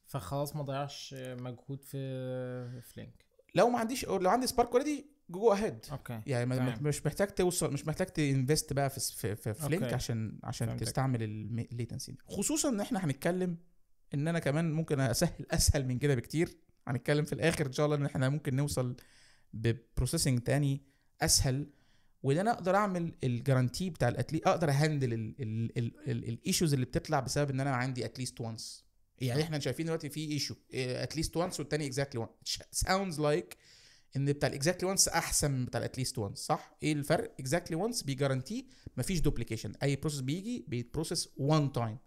فخلاص ما ضيعش مجهود في فلينك لو ما عنديش لو عندي سبارك اوريدي جو اهيد اوكي يعني تمام. مش محتاج توصل مش محتاج تنفست بقى في في, في, فلينك أوكي. عشان عشان فهمتك. تستعمل الليتنسي دي خصوصا ان احنا هنتكلم ان انا كمان ممكن اسهل اسهل من كده بكتير هنتكلم في الاخر ان شاء الله ان احنا ممكن نوصل ببروسيسنج تاني اسهل وان انا اقدر اعمل الجرانتي بتاع الاتلي اقدر اهندل الايشوز اللي بتطلع بسبب ان انا عندي اتليست وانس يعني احنا شايفين دلوقتي في ايشو اتليست وانس والتاني اكزاكتلي وانس ساوندز لايك ان بتاع الاكزاكتلي وانس احسن من بتاع الاتليست وانس صح ايه الفرق اكزاكتلي وانس بيجارانتي مفيش دوبليكيشن اي بروسيس بيجي بيتبروسيس وان تايم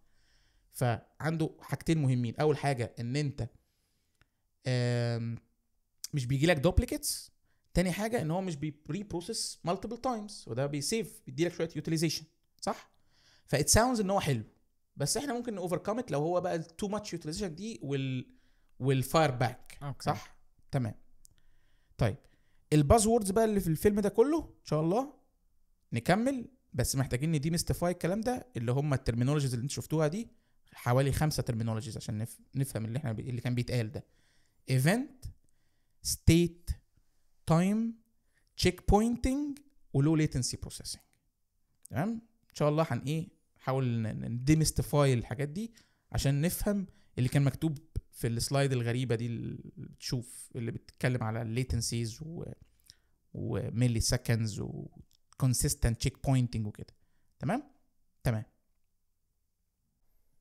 فعنده حاجتين مهمين اول حاجه ان انت مش بيجي لك دوبليكيتس تاني حاجه ان هو مش بيبري بروسيس مالتيبل تايمز وده بيسيف بيديلك شويه يوتيليزيشن صح فات ساوندز ان هو حلو بس احنا ممكن نوفركم لو هو بقى تو ماتش يوتيليزيشن دي وال والفاير باك أوكي. صح تمام طيب الباز ووردز بقى اللي في الفيلم ده كله ان شاء الله نكمل بس محتاجين ميستيفاي الكلام ده اللي هم الترمينولوجيز اللي انتم شفتوها دي حوالي خمسه ترمينولوجيز عشان نف... نفهم اللي احنا ب... اللي كان بيتقال ده ايفنت ستيت تايم تشيك بوينتنج ولو ليتنسي بروسيسنج تمام ان شاء الله هن ايه نحاول نديمستيفاي الحاجات دي عشان نفهم اللي كان مكتوب في السلايد الغريبه دي اللي بتشوف اللي بتتكلم على الليتنسيز و وميلي سكندز وكونسيستنت تشيك بوينتنج وكده تمام تمام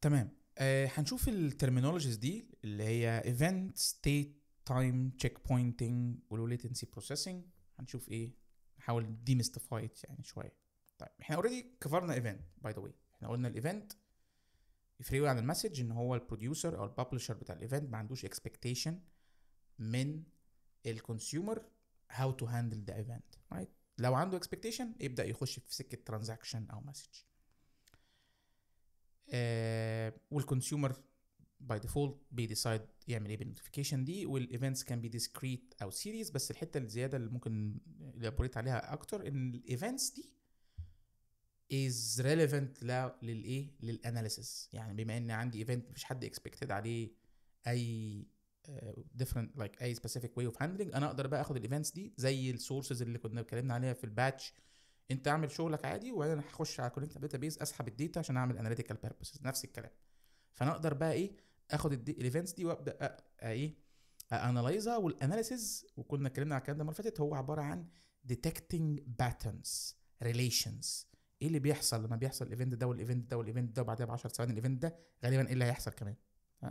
تمام آه هنشوف الترمينولوجيز دي اللي هي ايفنت ستيت تايم تشيك بوينتنج ولو ليتنسي بروسيسنج هنشوف ايه نحاول ديمستيفاي يعني شويه طيب احنا اوريدي كفرنا ايفنت باي ذا واي احنا قلنا الايفنت يفرقوا عن المسج ان هو البروديوسر او الببلشر بتاع الايفنت ما عندوش اكسبكتيشن من الكونسيومر هاو تو هاندل ذا ايفنت رايت لو عنده اكسبكتيشن يبدا يخش في سكه ترانزاكشن او مسج آه والكونسيومر باي ديفولت بي ديسايد يعمل ايه بالنوتيفيكيشن دي والايفنتس كان بي ديسكريت او سيريز بس الحته الزياده اللي ممكن الابوريت عليها اكتر ان الايفنتس دي از ريليفنت للايه للاناليسيس يعني بما ان عندي ايفنت مفيش حد اكسبكتد عليه اي ديفرنت آه، لايك اي سبيسيفيك واي اوف هاندلنج انا اقدر بقى اخد الايفنتس دي زي السورسز اللي كنا اتكلمنا عليها في الباتش انت اعمل شغلك عادي وبعدين هخش على كونكت داتا بيز اسحب الداتا عشان اعمل اناليتيكال بيربسز نفس الكلام فانا اقدر بقى ايه اخد الايفنتس دي وابدا ايه انلايزها والاناليسز وكنا اتكلمنا على الكلام ده المره اللي فاتت هو عباره عن ديتكتنج باترنز ريليشنز ايه اللي بيحصل لما بيحصل الايفنت ده والايفنت ده والايفنت ده وبعدها ب 10 ثواني الايفنت ده غالبا ايه اللي هيحصل كمان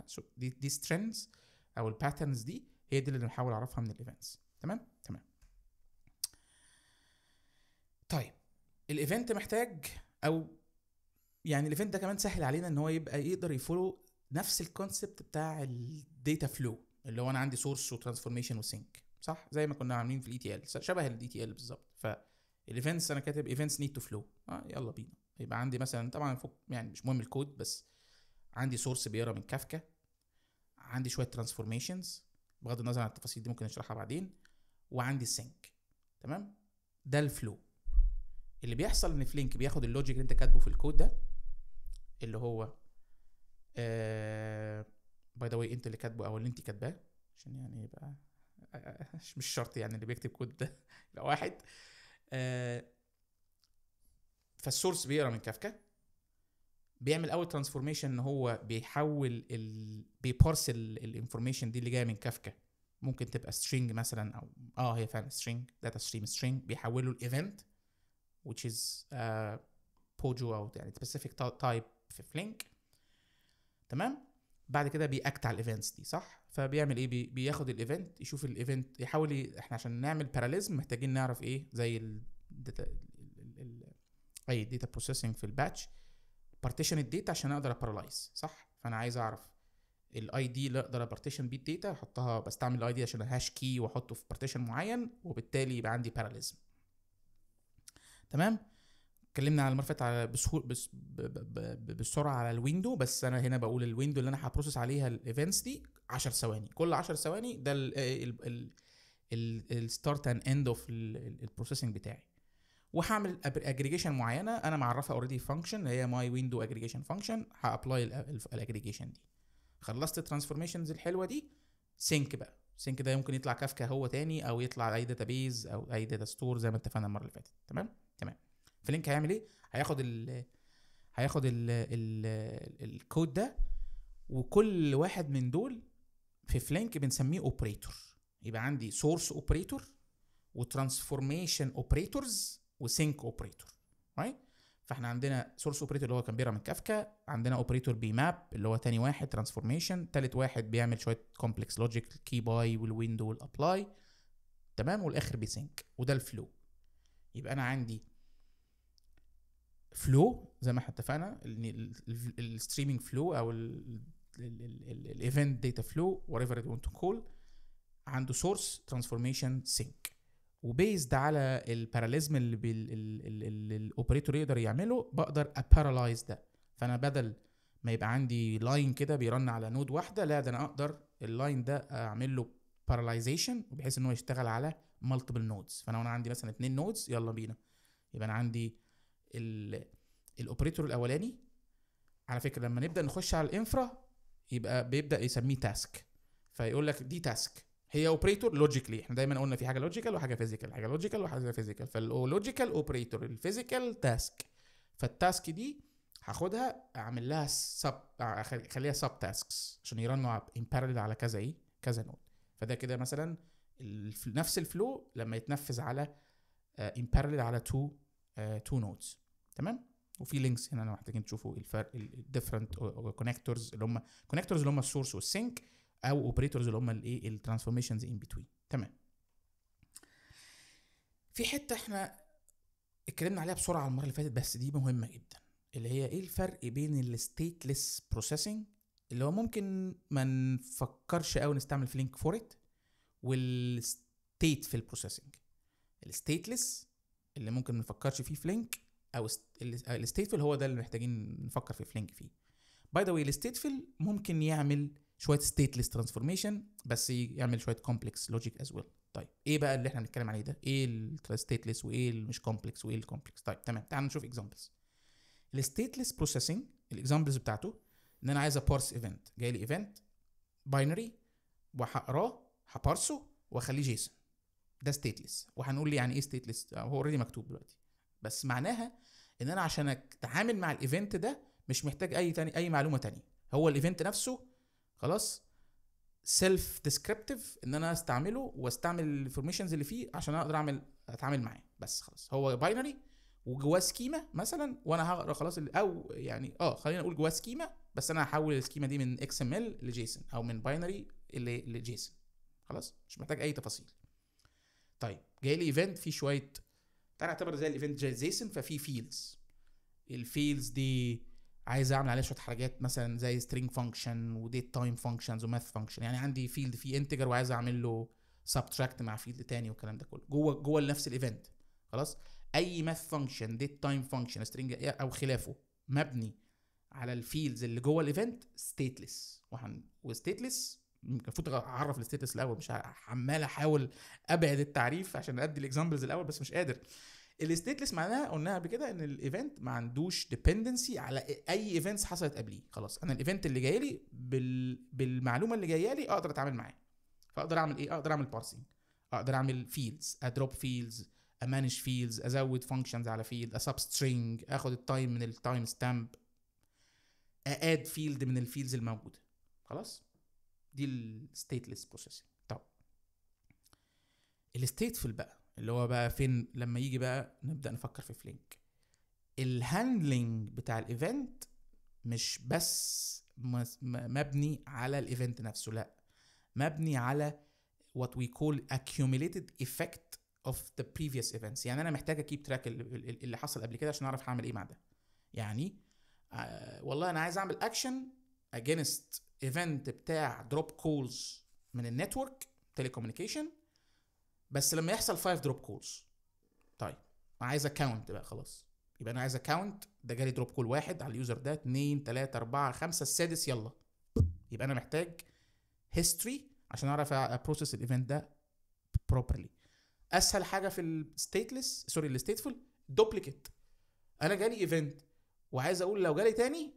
سو آه، دي دي سترندز او الباترنز دي هي دي اللي بنحاول اعرفها من الايفنتس تمام تمام طيب الايفنت محتاج او يعني الايفنت ده كمان سهل علينا ان هو يبقى يقدر يفولو نفس الكونسبت بتاع الداتا فلو اللي هو انا عندي سورس وترانسفورميشن وسينك صح زي ما كنا عاملين في الاي تي ال e شبه الاي تي ال e بالظبط فالايفنتس انا كاتب ايفنتس نيد تو فلو اه يلا بينا يبقى عندي مثلا طبعا فوق يعني مش مهم الكود بس عندي سورس بيقرا من كافكا عندي شويه ترانسفورميشنز بغض النظر عن التفاصيل دي ممكن نشرحها بعدين وعندي السينك تمام ده الفلو اللي بيحصل ان فلينك بياخد اللوجيك اللي انت كاتبه في الكود ده اللي هو باي ذا واي انت اللي كاتبه او اللي انت كاتباه عشان يعني يبقى آه، مش شرط يعني اللي بيكتب كود ده يبقى واحد آه، فالسورس بيقرا من كافكا بيعمل اول ترانسفورميشن ان هو بيحول ال... بيبارس الانفورميشن دي اللي جايه من كافكا ممكن تبقى سترينج مثلا او اه هي فعلا سترينج داتا ستريم سترينج بيحوله لايفنت which is uh, آه، بوجو او يعني سبيسيفيك تايب في فلينك تمام بعد كده بيأكت على الايفنتس دي صح فبيعمل ايه بياخد الايفنت يشوف الايفنت يحاول احنا عشان نعمل باراليزم محتاجين نعرف ايه زي ال اي داتا بروسيسنج في الباتش بارتيشن الداتا عشان اقدر ابارالايز صح فانا عايز اعرف الاي دي اللي اقدر ابارتيشن بيه الداتا احطها بستعمل الاي دي عشان الهاش كي واحطه في بارتيشن معين وبالتالي يبقى عندي باراليزم تمام اتكلمنا على المرفت على بسهول بس بسرعه على الويندو بس انا هنا بقول الويندو اللي انا هبروسس عليها الايفنتس دي 10 ثواني كل 10 ثواني ده الستارت اند اند اوف البروسيسنج بتاعي وهعمل اجريجيشن معينه انا معرفها اوريدي فانكشن اللي هي ماي ويندو اجريجيشن فانكشن هابلاي الاجريجيشن دي خلصت الترانسفورميشنز الحلوه دي سينك بقى سينك ده يمكن يطلع كافكا هو تاني او يطلع اي داتابيز او اي داتا ستور زي ما اتفقنا المره اللي فاتت تمام تمام فلينك هيعمل ايه هياخد ال هياخد ال ال الكود ده وكل واحد من دول في فلينك بنسميه اوبريتور يبقى عندي سورس اوبريتور وترانسفورميشن اوبريتورز وسينك اوبريتور رايت فاحنا عندنا سورس اوبريتور اللي هو كان بيقرا من كافكا عندنا اوبريتور بي ماب اللي هو تاني واحد ترانسفورميشن تالت واحد بيعمل شويه كومبلكس لوجيك الكي باي والويندو والابلاي تمام والاخر بيسينك وده الفلو يبقى انا عندي فلو زي ما احنا اتفقنا الستريمينج فلو او الايفنت داتا فلو وات ايفر ات تو كول عنده سورس ترانسفورميشن سينك وبيزد على الباراليزم اللي الاوبريتور يقدر يعمله بقدر ابارلايز ده فانا بدل ما يبقى عندي لاين كده بيرن على نود واحده لا ده انا اقدر اللاين ده اعمل له بارلايزيشن بحيث ان هو يشتغل على مالتيبل نودز فانا وانا عندي مثلا اتنين نودز يلا بينا يبقى انا عندي الاوبريتور الاولاني على فكره لما نبدا نخش على الانفرا يبقى بيبدا يسميه تاسك فيقول لك دي تاسك هي اوبريتور لوجيكلي احنا دايما قلنا في حاجه لوجيكال وحاجه فيزيكال حاجه لوجيكال وحاجه فيزيكال فاللوجيكال اوبريتور الفيزيكال تاسك فالتاسك دي هاخدها اعمل لها سب اخليها سب تاسكس عشان يرنوا ان على كذا ايه كذا نود فده كده مثلا نفس الفلو لما يتنفذ على ان آه، على تو تو نودز تمام وفي لينكس هنا محتاجين تشوفوا الفرق الديفرنت كونكتورز اللي هم كونكتورز اللي هم السورس والسينك او اوبريتورز اللي هم الايه الترانسفورميشنز ان بتوين تمام في حته احنا اتكلمنا عليها بسرعه المره اللي فاتت بس دي مهمه جدا اللي هي ايه الفرق بين الستيتلس بروسيسنج اللي هو ممكن ما نفكرش قوي نستعمل في لينك فور ات والستيت في البروسيسنج الستيتلس اللي ممكن ما نفكرش فيه في لينك او الستيتفل هو ده اللي محتاجين نفكر في فلينك فيه باي ذا واي الستيتفل ممكن يعمل شويه ستيتلس ترانسفورميشن بس يعمل شويه كومبلكس لوجيك از ويل طيب ايه بقى اللي احنا بنتكلم عليه ده ايه الستيتلس وايه مش كومبلكس وايه الكومبلكس طيب تمام تعال نشوف اكزامبلز الستيتلس بروسيسنج الاكزامبلز بتاعته ان انا عايز ابارس ايفنت جاي لي ايفنت باينري وهقراه هبارسه واخليه جيسون ده ستيتلس وهنقول لي يعني ايه ستيتلس هو اوريدي مكتوب دلوقتي بس معناها ان انا عشان اتعامل مع الايفنت ده مش محتاج اي تاني اي معلومه تانية هو الايفنت نفسه خلاص سيلف ديسكريبتيف ان انا استعمله واستعمل الانفورميشنز اللي فيه عشان اقدر اعمل اتعامل معاه بس خلاص هو باينري وجواه سكيما مثلا وانا هقرا خلاص او يعني اه خلينا نقول جواه سكيما بس انا هحول السكيما دي من اكس ام ال لجيسون او من باينري لجيسون خلاص مش محتاج اي تفاصيل طيب جاي لي ايفنت فيه شويه تعالى اعتبر زي الايفنت جايزيشن ففي فيلز الفيلز دي عايز اعمل عليها شويه حاجات مثلا زي سترينج فانكشن وديت تايم فانكشنز وماث فانكشن يعني عندي فيلد فيه انتجر وعايز اعمل له سبتراكت مع فيلد تاني والكلام ده كله جوه جوه نفس الايفنت خلاص اي ماث فانكشن ديت تايم فانكشن سترينج او خلافه مبني على الفيلدز اللي جوه الايفنت ستيتلس وستيتلس المفروض اعرف الستيتس الاول مش عمال احاول ابعد التعريف عشان ادي الاكزامبلز الاول بس مش قادر الستيتلس معناها قلناها قبل كده ان الايفنت ما عندوش ديبندنسي على اي ايفنتس حصلت قبليه خلاص انا الايفنت اللي جاي لي بال... بالمعلومه اللي جايه لي اقدر اتعامل معاه فاقدر اعمل ايه اقدر اعمل بارسنج اقدر اعمل فيلدز ادروب فيلدز امانج فيلدز ازود فانكشنز على فيلد سترينج اخد التايم من التايم ستامب اد فيلد من الفيلدز الموجوده خلاص دي الستيتلس بروسيسنج طب الستيتفل بقى اللي هو بقى فين لما يجي بقى نبدا نفكر في فلينك الهاندلنج بتاع الايفنت مش بس مبني على الايفنت نفسه لا مبني على what we call accumulated effect of the previous events يعني انا محتاج اكيب تراك اللي حصل قبل كده عشان اعرف هعمل ايه مع ده يعني آه والله انا عايز اعمل اكشن against ايفنت بتاع دروب كولز من النتورك تيليكومينيكيشن بس لما يحصل 5 دروب كولز طيب انا عايز اكاونت بقى خلاص يبقى انا عايز اكاونت ده جالي دروب كول واحد على اليوزر ده 2 3 4 5 السادس يلا يبقى انا محتاج هيستوري عشان اعرف ابروسس الايفنت ده بروبرلي اسهل حاجه في الستيتلس سوري الستيتفول دوبليكيت انا جالي ايفنت وعايز اقول لو جالي تاني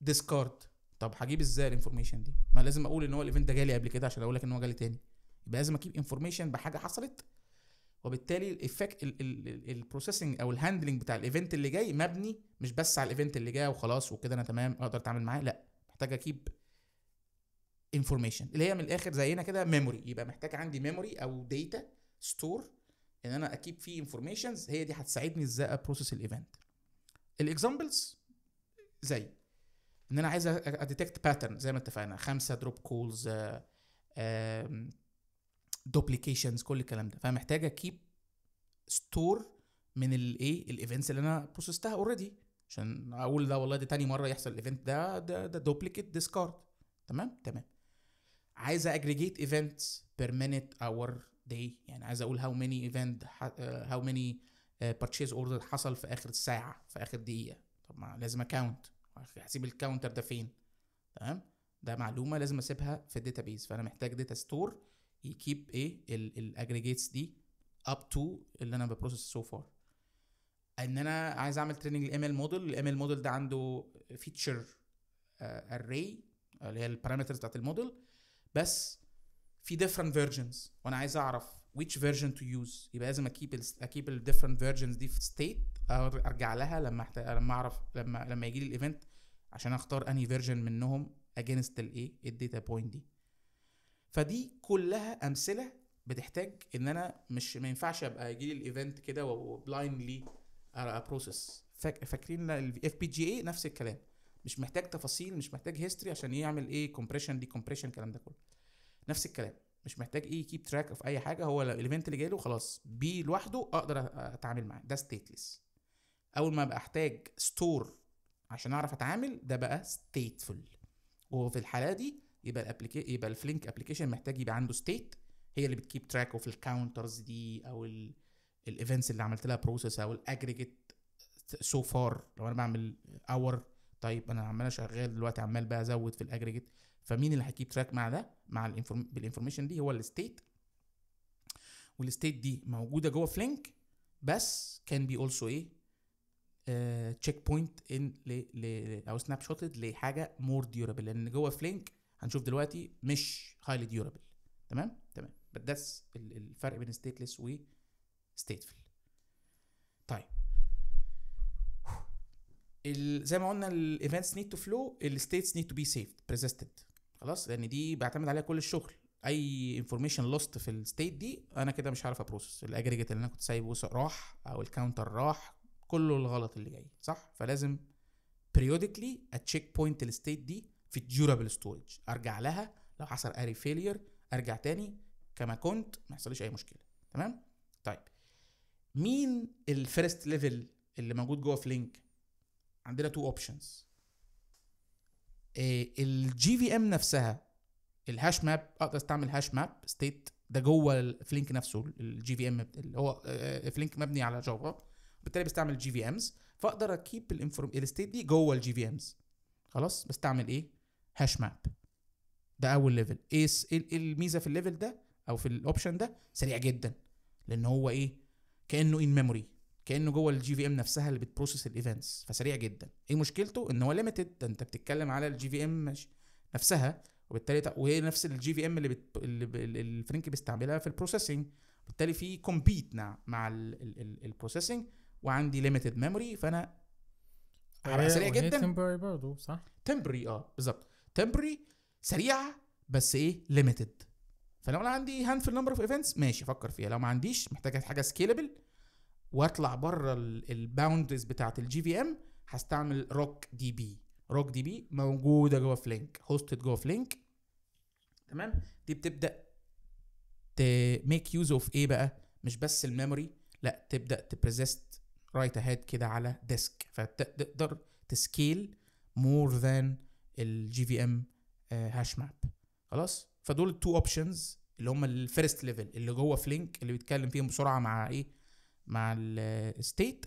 ديسكارد طب هجيب ازاي الانفورميشن دي ما لازم اقول ان هو الايفنت ده جالي قبل كده عشان اقول لك ان هو جالي تاني يبقى لازم اجيب انفورميشن بحاجه حصلت وبالتالي الايفكت البروسيسنج او الهاندلنج بتاع الايفنت اللي جاي مبني مش بس على الايفنت اللي جاي وخلاص وكده انا تمام اقدر اتعامل معاه لا محتاج اجيب انفورميشن اللي هي من الاخر زينا كده ميموري يبقى محتاج عندي ميموري او داتا ستور ان انا اكيب فيه انفورميشنز هي دي هتساعدني ازاي ابروسيس الايفنت الاكزامبلز زي ان انا عايز اديتكت باترن زي ما اتفقنا خمسه دروب كولز دوبليكيشنز كل الكلام ده فمحتاج اكيب ستور من الايه الايفنتس اللي انا بروسستها اوريدي عشان اقول ده والله ده تاني مره يحصل الايفنت ده ده ده دوبليكيت ديسكارد تمام تمام عايز اجريجيت ايفنتس بير مينيت اور داي يعني عايز اقول هاو ميني ايفنت هاو ميني بارتشيز اوردر حصل في اخر ساعه في اخر دقيقه طب ما لازم اكاونت هسيب الكاونتر ده فين تمام ده معلومه لازم اسيبها في الداتا بيز فانا محتاج داتا ستور يكيب ايه الاجريجيتس دي اب تو اللي انا ببروسس سو فار ان انا عايز اعمل تريننج للام ال موديل الام ال موديل ده عنده فيتشر اري آه، اللي هي البارامترز بتاعت الموديل بس في ديفرنت فيرجنز وانا عايز اعرف which version to use يبقى لازم اكيب اكيب ال different versions دي في state ارجع لها لما أحت... لما اعرف لما لما يجي لي الايفنت عشان اختار انهي فيرجن منهم اجينست الايه الداتا بوينت دي فدي كلها امثله بتحتاج ان انا مش ما ينفعش ابقى يجي لي الايفنت كده وبلايندلي بروسس فاكرين الاف بي جي اي نفس الكلام مش محتاج تفاصيل مش محتاج هيستوري عشان يعمل ايه كومبريشن دي كومبريشن الكلام ده كله نفس الكلام مش محتاج ايه يكيب تراك في اي حاجه هو الايفنت اللي جايله خلاص بي لوحده اقدر اتعامل معاه ده ستيتلس اول ما ابقى احتاج ستور عشان اعرف اتعامل ده بقى ستيتفول وفي الحاله دي يبقى الابليكي يبقى الفلينك ابلكيشن محتاج يبقى عنده ستيت هي اللي بتكيب تراك اوف الكاونترز دي او الايفنتس اللي عملت لها بروسيس او الاجريجيت سو فار لو انا بعمل اور طيب انا عمال شغال دلوقتي عمال بقى ازود في الاجريجيت فمين اللي هيكيب تراك مع ده مع بالانفورميشن دي هو الستيت والستيت دي موجوده جوه فلينك بس كان بي اولسو ايه تشيك بوينت ان او سناب شوتد لحاجه مور ديورابل لان جوه فلينك هنشوف دلوقتي مش هايلي ديورابل تمام تمام بس الفرق بين ستيتلس و stateful طيب زي ما قلنا الايفنتس نيد تو فلو الستيتس نيد تو بي سيفد بريزستد خلاص لان دي بعتمد عليها كل الشغل اي انفورميشن لوست في الستيت دي انا كده مش عارف ابروسس الاجريجيت اللي انا كنت سايبه راح او الكاونتر راح كله الغلط اللي جاي صح فلازم بريودكلي اتشيك بوينت الستيت دي في الديورابل ستورج ارجع لها لو حصل اري فيلير ارجع تاني كما كنت ما يحصلش اي مشكله تمام طيب مين الفيرست ليفل اللي موجود جوه في لينك عندنا تو اوبشنز الجي في ام نفسها الهاش ماب اقدر استعمل هاش ماب ستيت ده جوه الفلينك نفسه الجي في ام اللي هو فلينك آه، مبني على جافا بالتالي بستعمل جي في امز فاقدر اكيب الانفورم الستيت دي جوه الجي في امز خلاص بستعمل ايه هاش ماب ده اول ليفل إيه, إيه, ايه الميزه في الليفل ده او في الاوبشن ده سريع جدا لان هو ايه كانه ان ميموري كانه جوه الجي في ام نفسها اللي بتبروسس الايفنتس فسريع جدا ايه مشكلته ان هو ليميتد ده انت بتتكلم على الجي في ام نفسها وبالتالي وهي نفس الجي في ام اللي, بت... اللي الفرنك بيستعملها في البروسيسنج بالتالي في كومبيت مع البروسيسنج وعندي ليميتد ميموري فانا هبقى سريع جدا تمبري برضه صح تمبري اه بالظبط تمبري سريعه بس ايه ليميتد فلو انا عندي هاند في النمبر اوف ايفنتس ماشي فكر فيها لو ما عنديش محتاجه حاجه سكيلبل واطلع بره الباوندز بتاعت الجي في ام هستعمل روك دي بي روك دي بي موجوده جوه فلينك هوستد جوه فلينك تمام دي بتبدا تميك يوز اوف ايه بقى مش بس الميموري لا تبدا تبريزست رايت اهيد كده على ديسك فتقدر تسكيل مور ذان الجي في ام هاش ماب خلاص فدول تو اوبشنز اللي هم الفيرست ليفل اللي جوه فلينك اللي بيتكلم فيهم بسرعه مع ايه مع الستيت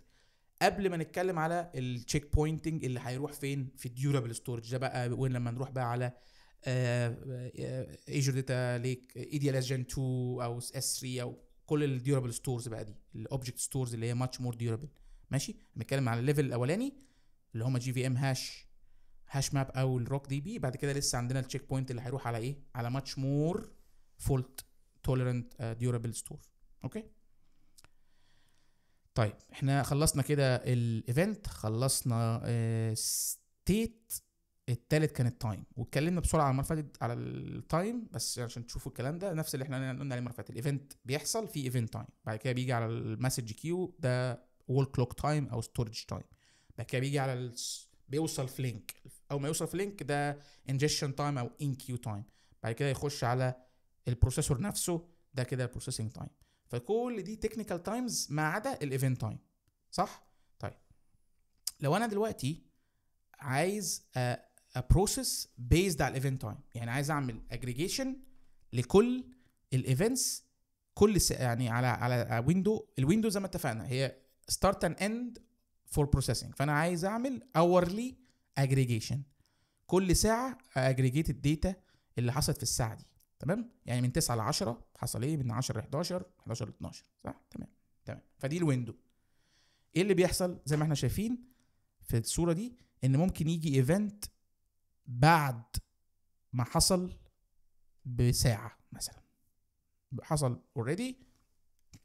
قبل ما نتكلم على التشيك بوينتنج اللي هيروح فين في الديورابل ستورج ده بقى وين لما نروح بقى على ايجور داتا ليك اي دي اس جن 2 او اس 3 او كل الديورابل ستورز بقى دي الاوبجكت ستورز اللي هي ماتش مور ديورابل ماشي نتكلم على الليفل الاولاني اللي هما جي في ام هاش هاش ماب او الروك دي بي بعد كده لسه عندنا التشيك بوينت اللي هيروح على ايه على ماتش مور فولت توليرنت ديورابل ستور اوكي طيب احنا خلصنا كده الايفنت خلصنا ستيت آه، التالت كان التايم واتكلمنا بسرعه على المره فاتت على التايم بس عشان تشوفوا الكلام ده نفس اللي احنا قلنا عليه المره فاتت الايفنت بيحصل في ايفنت تايم بعد كده بيجي على المسج كيو ده وول كلوك تايم او ستورج تايم بعد كده بيجي على بيوصل في لينك او ما يوصل في لينك ده انجشن تايم او ان كيو تايم بعد كده يخش على البروسيسور نفسه ده كده بروسيسنج تايم فكل دي تكنيكال تايمز ما عدا الايفنت تايم صح طيب لو انا دلوقتي عايز بروسيس بيزد على الايفنت تايم يعني عايز اعمل اجريجيشن لكل الايفنتس كل س... يعني على على ويندو الويندو زي ما اتفقنا هي ستارت اند اند فور بروسيسنج فانا عايز اعمل اورلي اجريجيشن كل ساعه اجريجيت الداتا اللي حصلت في الساعه دي تمام يعني من 9 ل 10 حصل ايه من 10 ل 11 11 ل 12 صح تمام تمام فدي الويندو ايه اللي بيحصل زي ما احنا شايفين في الصوره دي ان ممكن يجي ايفنت بعد ما حصل بساعه مثلا حصل اوريدي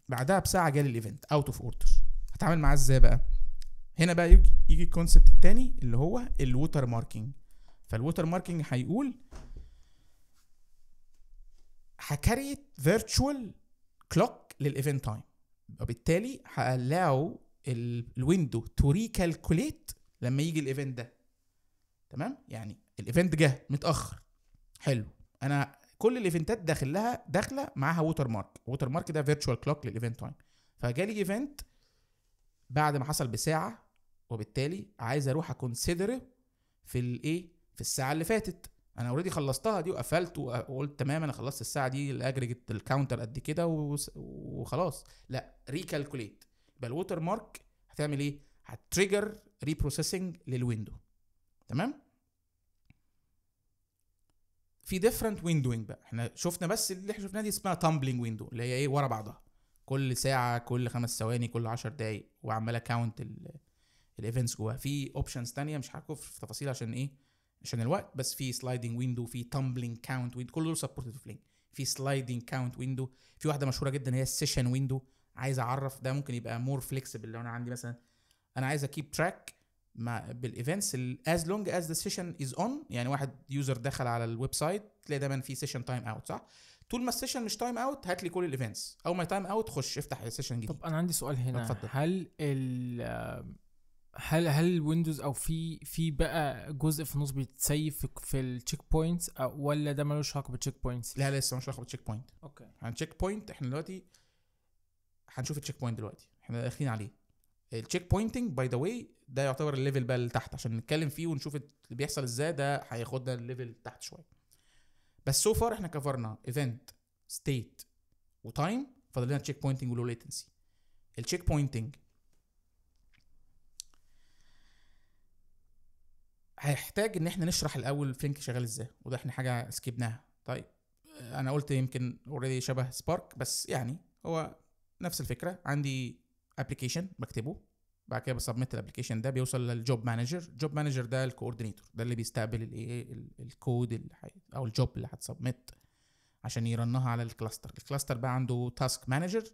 بعدها بساعه جالي الايفنت اوت اوف اوردر هتعامل معاه ازاي بقى هنا بقى يجي يجي الكونسبت التاني اللي هو الووتر ماركينج فالووتر ماركينج هيقول هكريت فيرتشوال كلوك للايفنت تايم وبالتالي هالاو الويندو تو ريكالكوليت لما يجي الايفنت ده تمام يعني الايفنت جه متاخر حلو انا كل الايفنتات داخل لها داخله معاها ووتر مارك ووتر مارك ده فيرتشوال كلوك للايفنت تايم فجالي ايفنت بعد ما حصل بساعه وبالتالي عايز اروح اكونسيدر في الايه في الساعه اللي فاتت انا اوريدي خلصتها دي وقفلت وقلت تمام انا خلصت الساعه دي الاجريجيت الكاونتر قد كده وخلاص لا ريكالكوليت يبقى الووتر مارك هتعمل ايه هتريجر ريبروسيسنج للويندو تمام في ديفرنت ويندوينج بقى احنا شفنا بس اللي احنا شفناه دي اسمها تامبلينج ويندو اللي هي ايه ورا بعضها كل ساعه كل خمس ثواني كل 10 دقايق وعمال اكاونت الايفنتس جواها في اوبشنز تانية مش هحكوا في تفاصيل عشان ايه عشان الوقت بس في سلايدنج ويندو في تامبلنج كاونت ويندو كل دول سبورتد فلينج في سلايدنج كاونت ويندو في واحده مشهوره جدا هي السيشن ويندو عايز اعرف ده ممكن يبقى مور فليكسبل لو انا عندي مثلا انا عايز اكيب تراك مع بالايفنتس از لونج از ذا سيشن از اون يعني واحد يوزر دخل على الويب سايت تلاقي دايما في سيشن تايم اوت صح طول ما السيشن مش تايم اوت هات لي كل الايفنتس او ما تايم اوت خش افتح السيشن جديد طب انا عندي سؤال هنا اتفضل هل ال هل هل ويندوز او في في بقى جزء في النص بيتسيف في, التشيك بوينتس ولا ده ملوش علاقه بالتشيك بوينتس؟ لا لسه ملوش علاقه بالتشيك بوينت اوكي تشيك بوينت احنا دلوقتي هنشوف التشيك بوينت دلوقتي احنا داخلين عليه التشيك بوينتنج باي ذا واي ده يعتبر الليفل بقى اللي تحت عشان نتكلم فيه ونشوف اللي بيحصل ازاي ده هياخدنا الليفل تحت شويه بس سو فار احنا كفرنا ايفنت ستيت وتايم فاضل لنا تشيك بوينتنج ولو ليتنسي التشيك بوينتنج هيحتاج ان احنا نشرح الاول فلينك شغال ازاي وده احنا حاجه سكيبناها طيب انا قلت يمكن اوريدي شبه سبارك بس يعني هو نفس الفكره عندي ابلكيشن بكتبه بعد كده بسبميت الابلكيشن ده بيوصل للجوب مانجر الجوب مانجر ده الكوردينيتور ده اللي بيستقبل الايه الكود اللي او الجوب اللي هتسبميت عشان يرنها على الكلاستر الكلاستر بقى عنده تاسك مانجر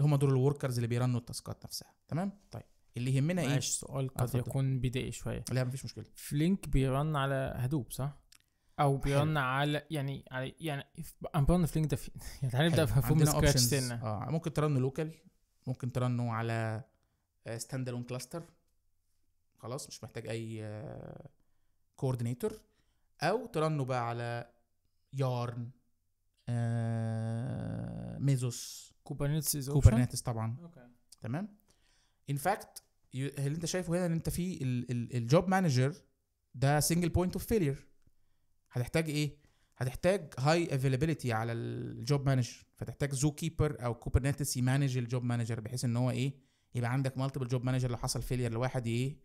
هم دول الوركرز اللي بيرنوا التاسكات نفسها تمام طيب اللي يهمنا ايه سؤال قد أفضل. يكون بدائي شويه لا مفيش مشكله فلينك بيرن على هدوب صح او بيرن على يعني على يعني امبرن يعني فلينك ده يعني هنبدا في سكراتش تاني اه ممكن ترن لوكال ممكن ترنه على ستاند الون كلاستر خلاص مش محتاج اي كوردينيتور آه، او ترنه بقى على يارن آه، ميزوس كوبرنيتس كوبرنيتس طبعا اوكي تمام ان فاكت اللي انت شايفه هنا ان انت في الجوب مانجر ده سنجل بوينت اوف فيلير هتحتاج ايه هتحتاج هاي افيلابيلتي على الجوب مانجر فتحتاج زو كيبر او كوبرنيتس يمانج الجوب مانجر بحيث ان هو ايه يبقى عندك مالتيبل جوب مانجر لو حصل فيلير لواحد ايه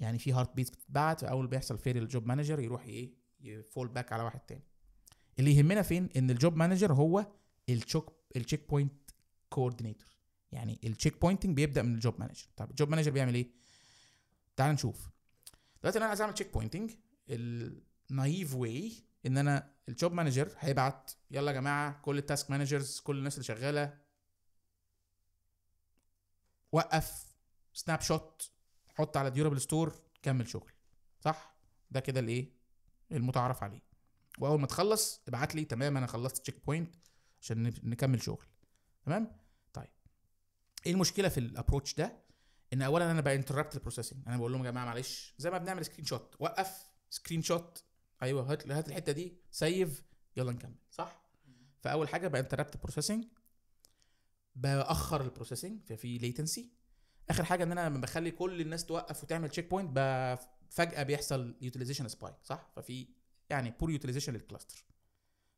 يعني في هارت بيت بتتبعت اول بيحصل فيلير للجوب مانجر يروح ايه يفول باك على واحد تاني اللي يهمنا فين ان الجوب مانجر هو التشيك بوينت كوردينيتور يعني التشيك بوينتنج بيبدا من الجوب مانجر طب الجوب مانجر بيعمل ايه تعال نشوف دلوقتي انا عايز اعمل تشيك بوينتنج النايف واي ان انا الجوب مانجر هيبعت يلا يا جماعه كل التاسك مانجرز كل الناس اللي شغاله وقف سناب شوت حط على ديورابل ستور كمل شغل صح ده كده الايه المتعارف عليه واول ما تخلص ابعت لي تمام انا خلصت تشيك بوينت عشان نكمل شغل تمام ايه المشكله في الابروتش ده ان اولا انا بانتربت البروسيسنج انا بقول لهم يا جماعه معلش زي ما بنعمل سكرين شوت وقف سكرين شوت ايوه هات هات الحته دي سيف يلا نكمل صح فاول حاجه بانتربت البروسيسنج باخر البروسيسنج ففي ليتنسي اخر حاجه ان انا لما بخلي كل الناس توقف وتعمل تشيك بوينت فجاه بيحصل يوتيلايزيشن سبايك صح ففي يعني بور يوتيلايزيشن للكلاستر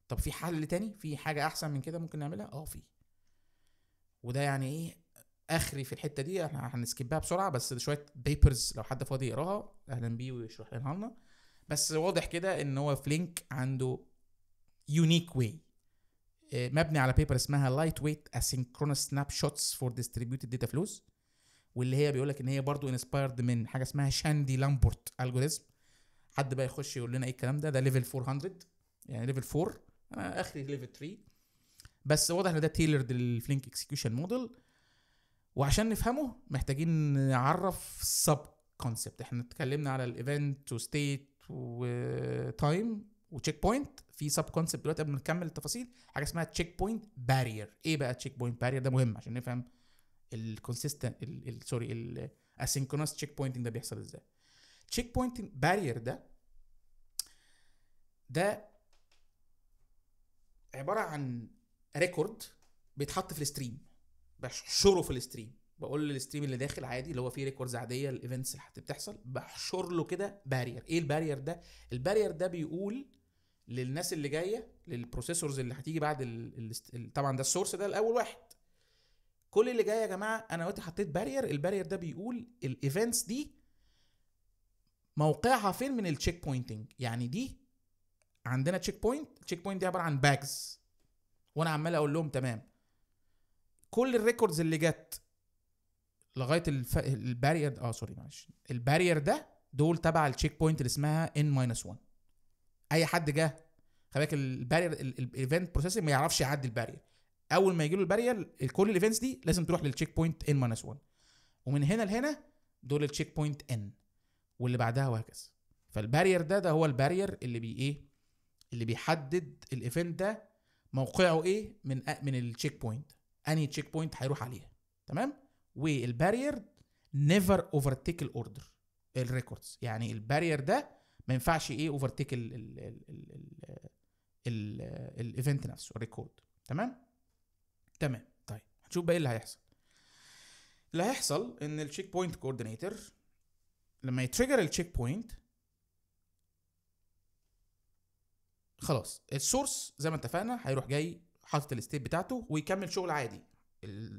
طب في حل تاني في حاجه احسن من كده ممكن نعملها اه في وده يعني ايه اخري في الحته دي احنا هنسكبها بسرعه بس شويه بيبرز لو حد فاضي يقراها اهلا بيه ويشرح لنا لنا بس واضح كده ان هو فلينك عنده يونيك واي آه، مبني على بيبر اسمها لايت ويت اسينكرونس سناب شوتس فور ديستريبيوتد داتا فلوز واللي هي بيقول لك ان هي برضو انسبايرد من حاجه اسمها شاندي لامبورت الجوريزم حد بقى يخش يقول لنا ايه الكلام ده ده ليفل 400 يعني ليفل 4 انا اخري ليفل 3 بس واضح ان ده تيلرد للفلينك اكسكيوشن موديل وعشان نفهمه محتاجين نعرف سب كونسبت احنا اتكلمنا على الايفنت وستيت وتايم وتشيك بوينت في سب كونسبت دلوقتي قبل ما نكمل التفاصيل حاجه اسمها تشيك بوينت بارير ايه بقى تشيك بوينت بارير ده مهم عشان نفهم الكونسيستنت سوري الاسينكرونس تشيك بوينتنج ده بيحصل ازاي تشيك بوينت بارير ده ده عباره عن ريكورد بيتحط في الستريم بحشره في الستريم بقول للستريم اللي داخل عادي اللي هو فيه ريكوردز عاديه الايفنتس اللي بتحصل بحشر له كده بارير ايه البارير ده البارير ده بيقول للناس اللي جايه للبروسيسورز اللي هتيجي بعد الـ الـ طبعا ده السورس ده الاول واحد كل اللي جاي يا جماعه انا دلوقتي حطيت بارير البارير ده بيقول الايفنتس دي موقعها فين من التشيك بوينتنج يعني دي عندنا تشيك بوينت التشيك بوينت دي عباره عن باجز وانا عمال اقول لهم تمام كل الريكوردز اللي جت لغايه الف... البارير اه سوري معلش البارير ده دول تبع التشيك بوينت اللي اسمها ان ماينس 1 اي حد جه خلي بالك البارير الايفنت بروسيسنج ما يعرفش يعدي البارير اول ما يجي له البارير كل الايفنتس دي لازم تروح للتشيك بوينت ان ماينس 1 ومن هنا لهنا دول التشيك بوينت ان واللي بعدها وهكذا فالبارير ده ده هو البارير اللي بي ايه اللي بيحدد الايفنت ده موقعه ايه من من التشيك بوينت انهي تشيك بوينت هيروح عليها تمام والبارير نيفر اوفرتيك الاوردر الريكوردز يعني البارير ده ما ينفعش ايه اوفرتيك الايفنت نفسه الريكورد تمام تمام طيب هنشوف بقى ايه اللي هيحصل اللي هيحصل ان التشيك بوينت كوردينيتور لما يتريجر التشيك بوينت خلاص السورس زي ما اتفقنا هيروح جاي حاطط الستيت بتاعته ويكمل شغل عادي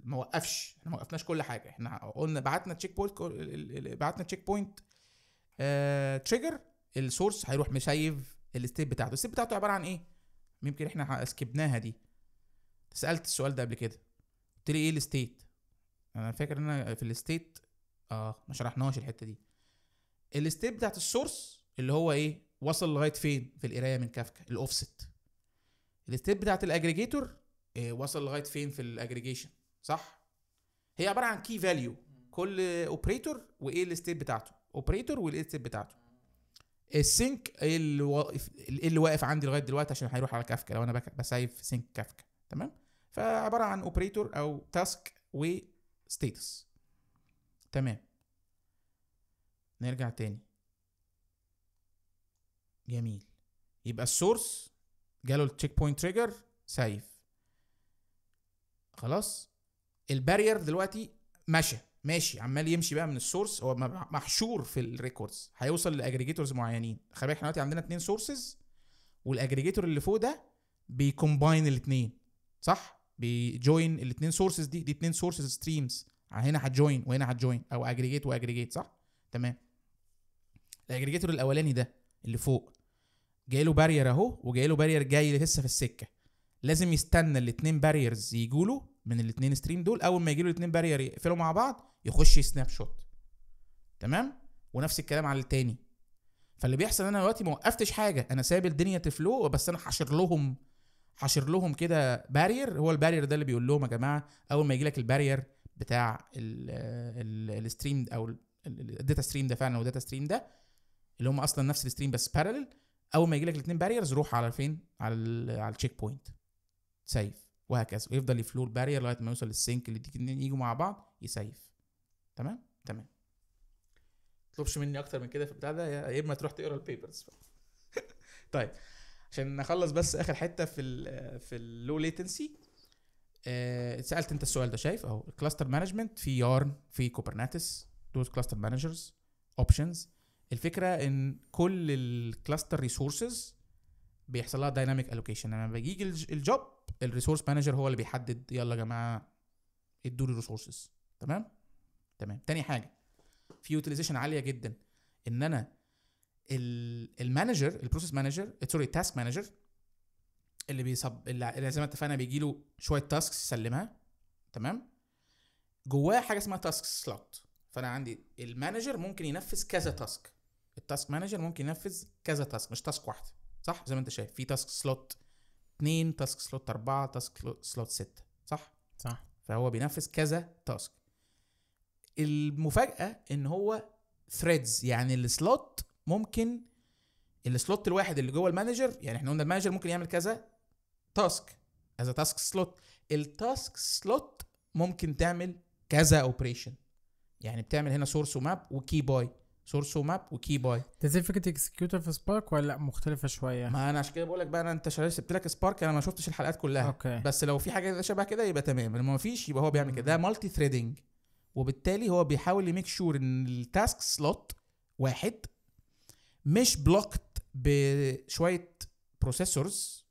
ما وقفش احنا ما وقفناش كل حاجه احنا قلنا بعتنا تشيك بوينت بعتنا تشيك بوينت اه تريجر السورس هيروح مسيف الستيت بتاعته الستيت بتاعته عباره عن ايه يمكن احنا سكبناها دي سالت السؤال ده قبل كده قلت لي ايه الستيت انا فاكر ان انا في الستيت اه ما شرحناش الحته دي الستيت بتاعت السورس اللي هو ايه وصل لغايه فين في القرايه من كافكا الاوفست الستيت بتاعت الاجريجيتور آه، وصل لغايه فين في الاجريجيشن صح هي عباره عن كي فاليو كل اوبريتور وايه الستيت بتاعته اوبريتور والايه الستيت بتاعته السينك اللي واقف اللي واقف عندي لغايه دلوقتي عشان هيروح على كافكا لو انا بسايف سينك كافكا تمام فعباره عن اوبريتور او تاسك وستيتس تمام نرجع تاني جميل يبقى السورس جاله التشيك بوينت تريجر سيف خلاص البارير دلوقتي مشى ماشي عمال يمشي بقى من السورس هو محشور في الريكوردز هيوصل لاجريجيتورز معينين خلي بالك احنا دلوقتي عندنا اتنين سورسز والاجريجيتور اللي فوق ده بيكومباين الاثنين صح بيجوين الاثنين سورسز دي دي اثنين سورسز ستريمز هنا هتجوين وهنا هتجوين او اجريجيت واجريجيت صح تمام الاجريجيتور الاولاني ده اللي فوق جاي له بارير اهو وجاي له بارير جاي لسه في السكه لازم يستنى الاثنين باريرز يجوا له من الاثنين ستريم دول اول ما يجي له الاثنين بارير يقفلوا مع بعض يخش سناب شوت تمام ونفس الكلام على التاني فاللي بيحصل انا دلوقتي ما وقفتش حاجه انا سايب الدنيا تفلو بس انا حاشر لهم حاشر لهم كده بارير هو البارير ده اللي بيقول لهم يا جماعه اول ما يجي لك البارير بتاع الستريم او الداتا ستريم ده فعلا الداتا ستريم ده اللي هم اصلا نفس الستريم بس بارلل اول ما يجي لك الاثنين باريرز روح على فين على على التشيك بوينت سيف وهكذا ويفضل يفلو البارير لغايه ما يوصل للسينك اللي الاثنين يجوا مع بعض يسيف تمام تمام تطلبش مني اكتر من كده في البتاع ده يا اما تروح تقرا البيبرز طيب عشان نخلص بس اخر حته في الـ في اللو ليتنسي آه، اتسالت انت السؤال ده شايف اهو الكلاستر مانجمنت في يارن في كوبرناتس دول كلاستر مانجرز اوبشنز الفكره ان كل الكلاستر ريسورسز بيحصل لها دايناميك الوكيشن لما بيجي الجوب الريسورس مانجر هو اللي بيحدد يلا يا جماعه ادوا لي ريسورسز تمام تمام تاني حاجه في يوتيليزيشن عاليه جدا ان انا المانجر البروسيس مانجر سوري التاسك مانجر اللي بيصب اللي زي ما اتفقنا بيجي له شويه تاسكس يسلمها تمام جواه حاجه اسمها تاسك سلوت فانا عندي المانجر ممكن ينفذ كذا تاسك التاسك مانجر ممكن ينفذ كذا تاسك مش تاسك واحده صح زي ما انت شايف في تاسك سلوت 2 تاسك سلوت 4 تاسك سلوت 6 صح صح فهو بينفذ كذا تاسك المفاجاه ان هو ثريدز يعني السلوت ممكن السلوت الواحد اللي جوه المانجر يعني احنا قلنا المانجر ممكن يعمل كذا تاسك از تاسك سلوت التاسك سلوت ممكن تعمل كذا اوبريشن يعني بتعمل هنا سورس وماب وكي باي سورس وماب وكي باي تنزيل فكره اكسكيوتر في سبارك ولا مختلفه شويه ما انا عشان كده بقول لك بقى انا انت سبت لك سبارك انا ما شفتش الحلقات كلها أوكي. بس لو في حاجه شبه كده يبقى تمام لو ما فيش يبقى هو بيعمل كده ده مالتي ثريدنج وبالتالي هو بيحاول يميك شور ان التاسك سلوت واحد مش بلوكت بشويه بروسيسورز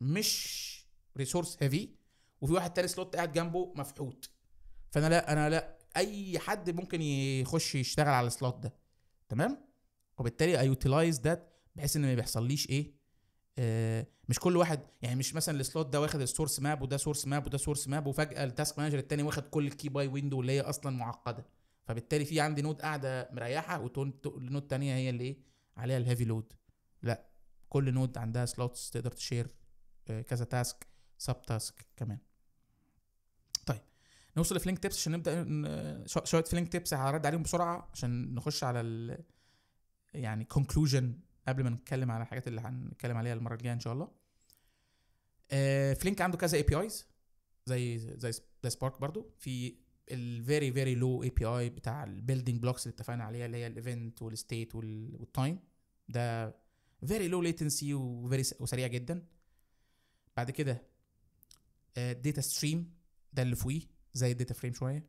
مش ريسورس هيفي وفي واحد تاني سلوت قاعد جنبه مفحوت فانا لا انا لا اي حد ممكن يخش يشتغل على السلوت ده تمام وبالتالي اي يوتيلايز ذات بحيث ان ما بيحصليش ايه آه مش كل واحد يعني مش مثلا السلوت ده واخد السورس ماب وده سورس ماب وده سورس ماب وفجاه التاسك مانجر التاني واخد كل الكي باي ويندو اللي هي اصلا معقده فبالتالي في عندي نود قاعده مريحه ونود تانية هي اللي ايه عليها الهيفي لود لا كل نود عندها سلوتس تقدر تشير آه، كذا تاسك سب تاسك كمان نوصل لفلينك تيبس عشان نبدا شويه فلينك تيبس هرد عليهم بسرعه عشان نخش على ال يعني كونكلوجن قبل ما نتكلم على الحاجات اللي هنتكلم عليها المره الجايه ان شاء الله آه، فلينك عنده كذا اي بي ايز زي زي زي سبارك برضو في الفيري فيري لو اي بي اي بتاع البيلدينج بلوكس اللي اتفقنا عليها اللي هي الايفنت والستيت والتايم ده فيري لو ليتنسي وفيري وسريع جدا بعد كده داتا آه، ستريم ده اللي فوقيه زي الداتا فريم شويه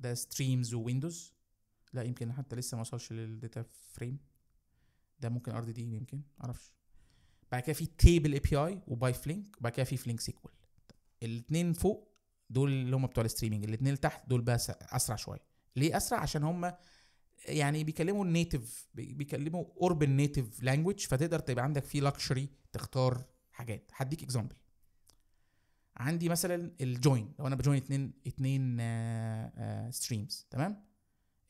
ده ستريمز وويندوز لا يمكن حتى لسه ما وصلش للداتا فريم ده ممكن ار دي دي يمكن معرفش بعد كده في تيبل اي بي اي وباي فلينك وبعد كده في فلينك سيكوال الاثنين فوق دول اللي هم بتوع الستريمنج الاثنين اللي تحت دول بقى اسرع شويه ليه اسرع عشان هم يعني بيكلموا النيتف بيكلموا قرب النيتف لانجويج فتقدر تبقى عندك فيه لكشري تختار حاجات هديك اكزامبل عندي مثلا الجوين لو انا بجوين اتنين اتنين ستريمز آه، آه، تمام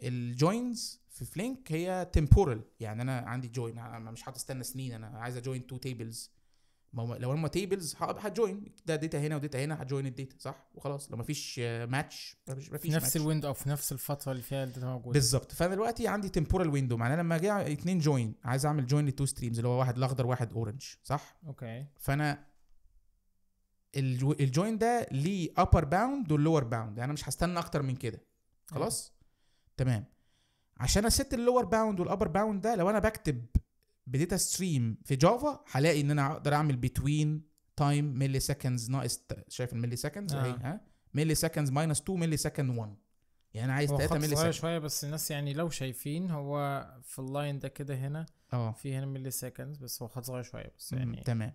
الجوينز في فلينك هي تمبورال يعني انا عندي جوين انا مش هتستنى سنين انا عايز اجوين تو تيبلز لو هم تيبلز هتجوين ده داتا هنا وداتا هنا هتجوين الداتا صح وخلاص لو مفيش آه، ماتش مفيش في نفس الويندو او في نفس الفتره اللي فيها الداتا موجوده بالظبط فانا دلوقتي عندي تمبورال ويندو معناه لما اجي اتنين جوين عايز اعمل جوين لتو ستريمز اللي هو واحد الاخضر واحد اورنج صح اوكي فانا الجوين ده ليه ابر باوند واللور باوند يعني انا مش هستنى اكتر من كده خلاص تمام عشان اسيت اللور باوند والابر باوند ده لو انا بكتب بديتا ستريم في جافا هلاقي ان انا اقدر اعمل بتوين تايم ملي سكندز ناقص شايف الملي سكندز آه. اهي ها ملي سكندز ماينس 2 ملي سكند 1 يعني انا عايز 3 ملي سكند شويه بس الناس يعني لو شايفين هو في اللاين ده كده هنا اه في هنا ملي سكندز بس هو خط صغير شويه بس يعني تمام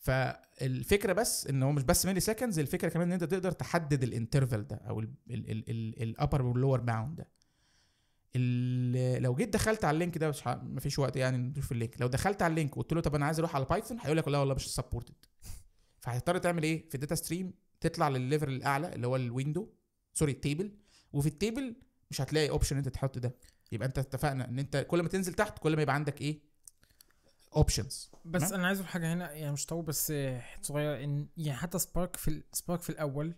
فالفكره بس ان هو مش بس ملي سكندز الفكره كمان ان انت تقدر تحدد الانترفال ده او الابر واللور باوند ده لو جيت دخلت على اللينك ده مش مفيش وقت يعني نشوف اللينك لو دخلت على اللينك وقلت له طب انا عايز اروح على بايثون هيقول لك لا والله مش سبورتد فهتضطر تعمل ايه في الداتا ستريم تطلع للليفر الاعلى اللي هو الويندو سوري التيبل وفي التيبل مش هتلاقي اوبشن انت تحط ده يبقى انت اتفقنا ان انت كل ما تنزل تحت كل ما يبقى عندك ايه اوبشنز بس انا عايز اقول حاجه هنا يعني مش طول بس صغيره ان يعني حتى سبارك في سبارك في الاول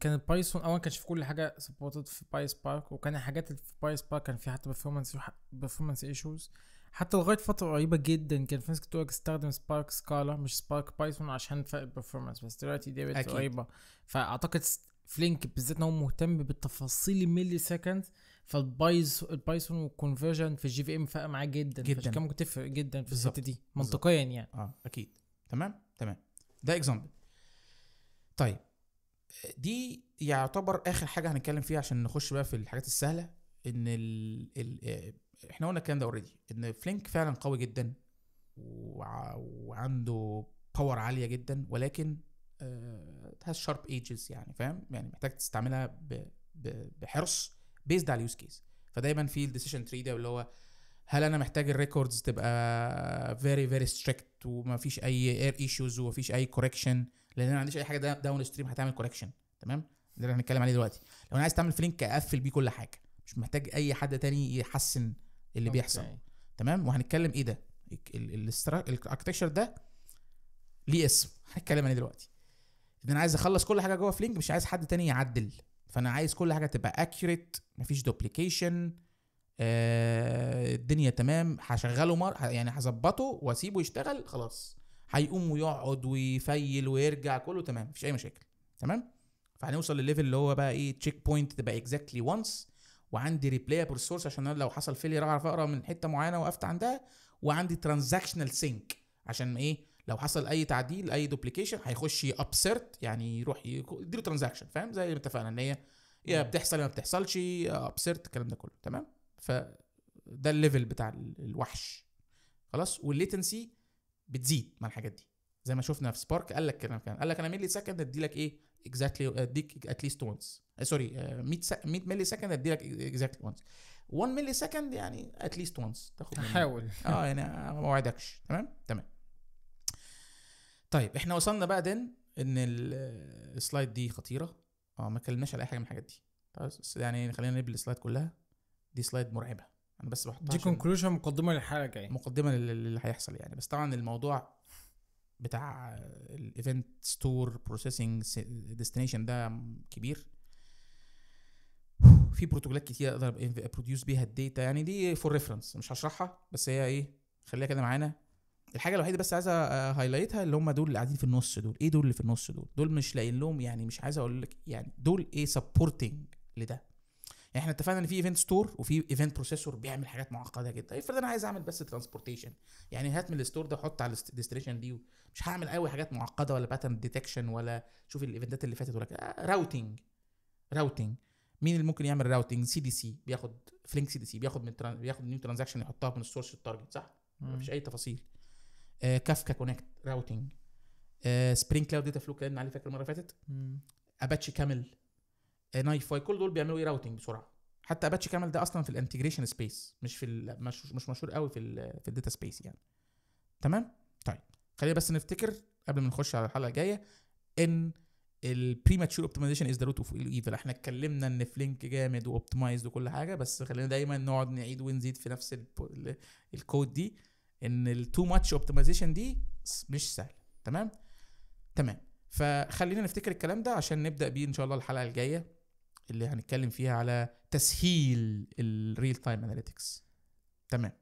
كان البايثون اول كانش في كل حاجه سبورتد في باي سبارك وكان الحاجات اللي في باي سبارك كان في حتى بيرفورمانس بيرفورمانس ايشوز حتى لغايه فتره قريبه جدا كان في ناس كتير استخدم سبارك سكالا مش سبارك بايثون عشان فرق البرفورمانس بس دلوقتي دي قريبه فاعتقد فلينك بالذات ان هو مهتم بالتفاصيل الملي سكند فالبايز البايثون والكونفرجن في الجي في ام فارقه معاه جدا جدا كان ممكن تفرق جدا في الحته دي منطقيا يعني اه اكيد تمام تمام ده اكزامبل طيب دي يعتبر اخر حاجه هنتكلم فيها عشان نخش بقى في الحاجات السهله ان ال ال آه، احنا قلنا الكلام ده اوريدي ان فلينك فعلا قوي جدا وعنده باور عاليه جدا ولكن هاز شارب ايجز يعني فاهم يعني محتاج تستعملها بحرص بيزد على اليوز كيس فدايما في الديسيشن تري ده اللي هو هل انا محتاج الريكوردز تبقى فيري فيري ستريكت وما فيش اي اير ايشوز وما فيش اي كوركشن لان انا ما عنديش اي حاجه داون ستريم هتعمل كوركشن تمام ده اللي هنتكلم عليه دلوقتي لو انا عايز تعمل فلينك اقفل بيه كل حاجه مش محتاج اي حد تاني يحسن اللي أوكي. بيحصل تمام وهنتكلم ايه ده الاركتكشر ده ليه اسم هنتكلم عليه دلوقتي ان انا عايز اخلص كل حاجه جوه فلينك مش عايز حد تاني يعدل فانا عايز كل حاجه تبقى اكيوريت مفيش دوبليكيشن آه الدنيا تمام هشغله مر... يعني هظبطه واسيبه يشتغل خلاص هيقوم ويقعد ويفيل ويرجع كله تمام مفيش اي مشاكل تمام فهنوصل لليفل اللي هو بقى ايه تشيك بوينت تبقى اكزاكتلي وانس وعندي ريبلايبل سورس عشان انا لو حصل فيلير اعرف اقرا من حته معينه وقفت عندها وعندي ترانزاكشنال سينك عشان ايه لو حصل اي تعديل اي دوبليكيشن هيخش ابسرت يعني يروح يديله ترانزاكشن فاهم زي ما اتفقنا ان هي يا بتحصل يا ما بتحصلش ابسرت الكلام ده كله تمام فده الليفل بتاع الوحش خلاص والليتنسي بتزيد مع الحاجات دي زي ما شفنا في سبارك قال لك كده قال لك انا ملي سكند ادي لك ايه اكزاكتلي اديك اتليست وانس سوري 100 100 ملي سكند ادي لك اكزاكتلي وانس 1 ملي سكند يعني اتليست وانس تاخد حاول اه يعني ما اوعدكش تمام تمام طيب احنا وصلنا بقى ان السلايد دي خطيره اه ما اتكلمناش على اي حاجه من الحاجات دي بس يعني خلينا نقلب السلايد كلها دي سلايد مرعبه انا بس بحطها دي كونكلوجن مقدمه للحلقه الجايه مقدمه للي هيحصل يعني بس طبعا الموضوع بتاع الايفنت ستور بروسيسنج ديستنيشن ده كبير في بروتوكولات كتير اقدر بروديوس بيها الداتا يعني دي فور ريفرنس مش هشرحها بس هي ايه خليها كده معانا الحاجه الوحيده بس عايز هايلايتها اللي هم دول اللي قاعدين في النص دول ايه دول اللي في النص دول دول مش لاقيين لهم يعني مش عايز اقول لك يعني دول ايه سبورتنج لده يعني احنا اتفقنا ان في ايفنت ستور وفي ايفنت بروسيسور بيعمل حاجات معقده جدا افرض إيه، انا عايز اعمل بس ترانسبورتيشن يعني هات من الستور ده وحط على الديستريشن دي مش هعمل قوي حاجات معقده ولا باترن ديتكشن ولا شوف الايفنتات اللي فاتت ولا كده راوتنج راوتنج مين اللي ممكن يعمل راوتنج سي دي سي بياخد فلينك سي دي سي بياخد من بياخد نيو ترانزاكشن يحطها من السورس للتارجت صح؟ مفيش اي تفاصيل آه، كافكا كونكت راوتنج آه، سبرينج كلاود داتا فلو اتكلمنا عليه فاكر المره اللي فاتت اباتشي كامل آه، نايف فاي كل دول بيعملوا ايه راوتنج بسرعه حتى اباتشي كامل ده اصلا في الانتجريشن سبيس مش في مش, مش مشهور قوي في في الداتا سبيس يعني تمام طيب خلينا بس نفتكر قبل ما نخش على الحلقه الجايه ان البريماتشور اوبتمايزيشن از ذا روت اوف ايفل احنا اتكلمنا ان فلينك جامد واوبتمايزد وكل حاجه بس خلينا دايما نقعد نعيد ونزيد في نفس الكود دي ان التو ماتش اوبتمايزيشن دي مش سهل تمام تمام فخلينا نفتكر الكلام ده عشان نبدا بيه ان شاء الله الحلقه الجايه اللي هنتكلم فيها على تسهيل الريل تايم اناليتكس تمام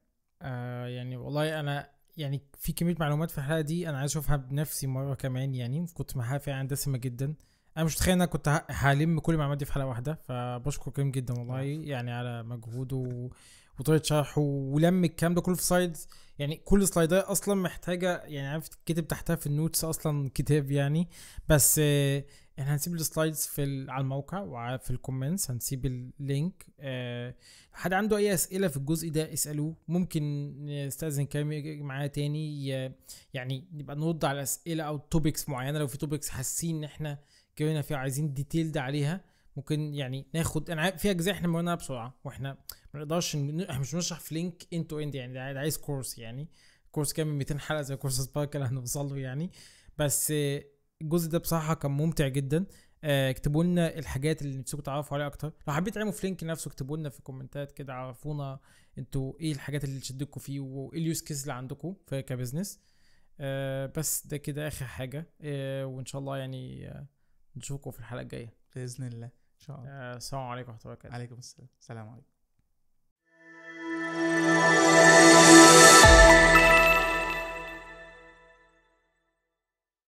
آه يعني والله انا يعني في كميه معلومات في الحلقه دي انا عايز اشوفها بنفسي مره كمان يعني كنت معاها فعلا دسمه جدا انا مش متخيل ان انا كنت هلم كل المعلومات دي في حلقه واحده فبشكر كريم جدا والله يعني على مجهوده وطريقه شرح ولم الكلام ده كله في سلايدز يعني كل سلايد اصلا محتاجه يعني عارف تتكتب تحتها في النوتس اصلا كتاب يعني بس آه، احنا هنسيب السلايدز في على الموقع وفي الكومنتس هنسيب اللينك أه حد عنده اي اسئله في الجزء ده اسالوه ممكن نستاذن كريم معايا تاني يعني نبقى نرد على اسئله او توبكس معينه لو في توبكس حاسين ان احنا اتكلمنا فيها عايزين ديتيلد عليها ممكن يعني ناخد انا في اجزاء احنا مرناها بسرعه واحنا ما نقدرش احنا مش بنشرح في لينك ان تو اند يعني ده عايز كورس يعني كورس كامل 200 حلقه زي كورس سبارك اللي هنوصل له يعني بس الجزء ده بصراحه كان ممتع جدا آه، اكتبوا لنا الحاجات اللي نفسكم تعرفوا عليها اكتر لو حبيت تعملوا في لينك نفسه اكتبوا لنا في الكومنتات كده عرفونا انتوا ايه الحاجات اللي شدتكم فيه وايه اليوز كيس اللي عندكم كبزنس آه بس ده كده اخر حاجه آه وان شاء الله يعني آه، نشوفكم في الحلقه الجايه باذن الله ان شاء الله آه، السلام عليكم ورحمه الله وبركاته عليكم السلام سلام عليكم Thank you.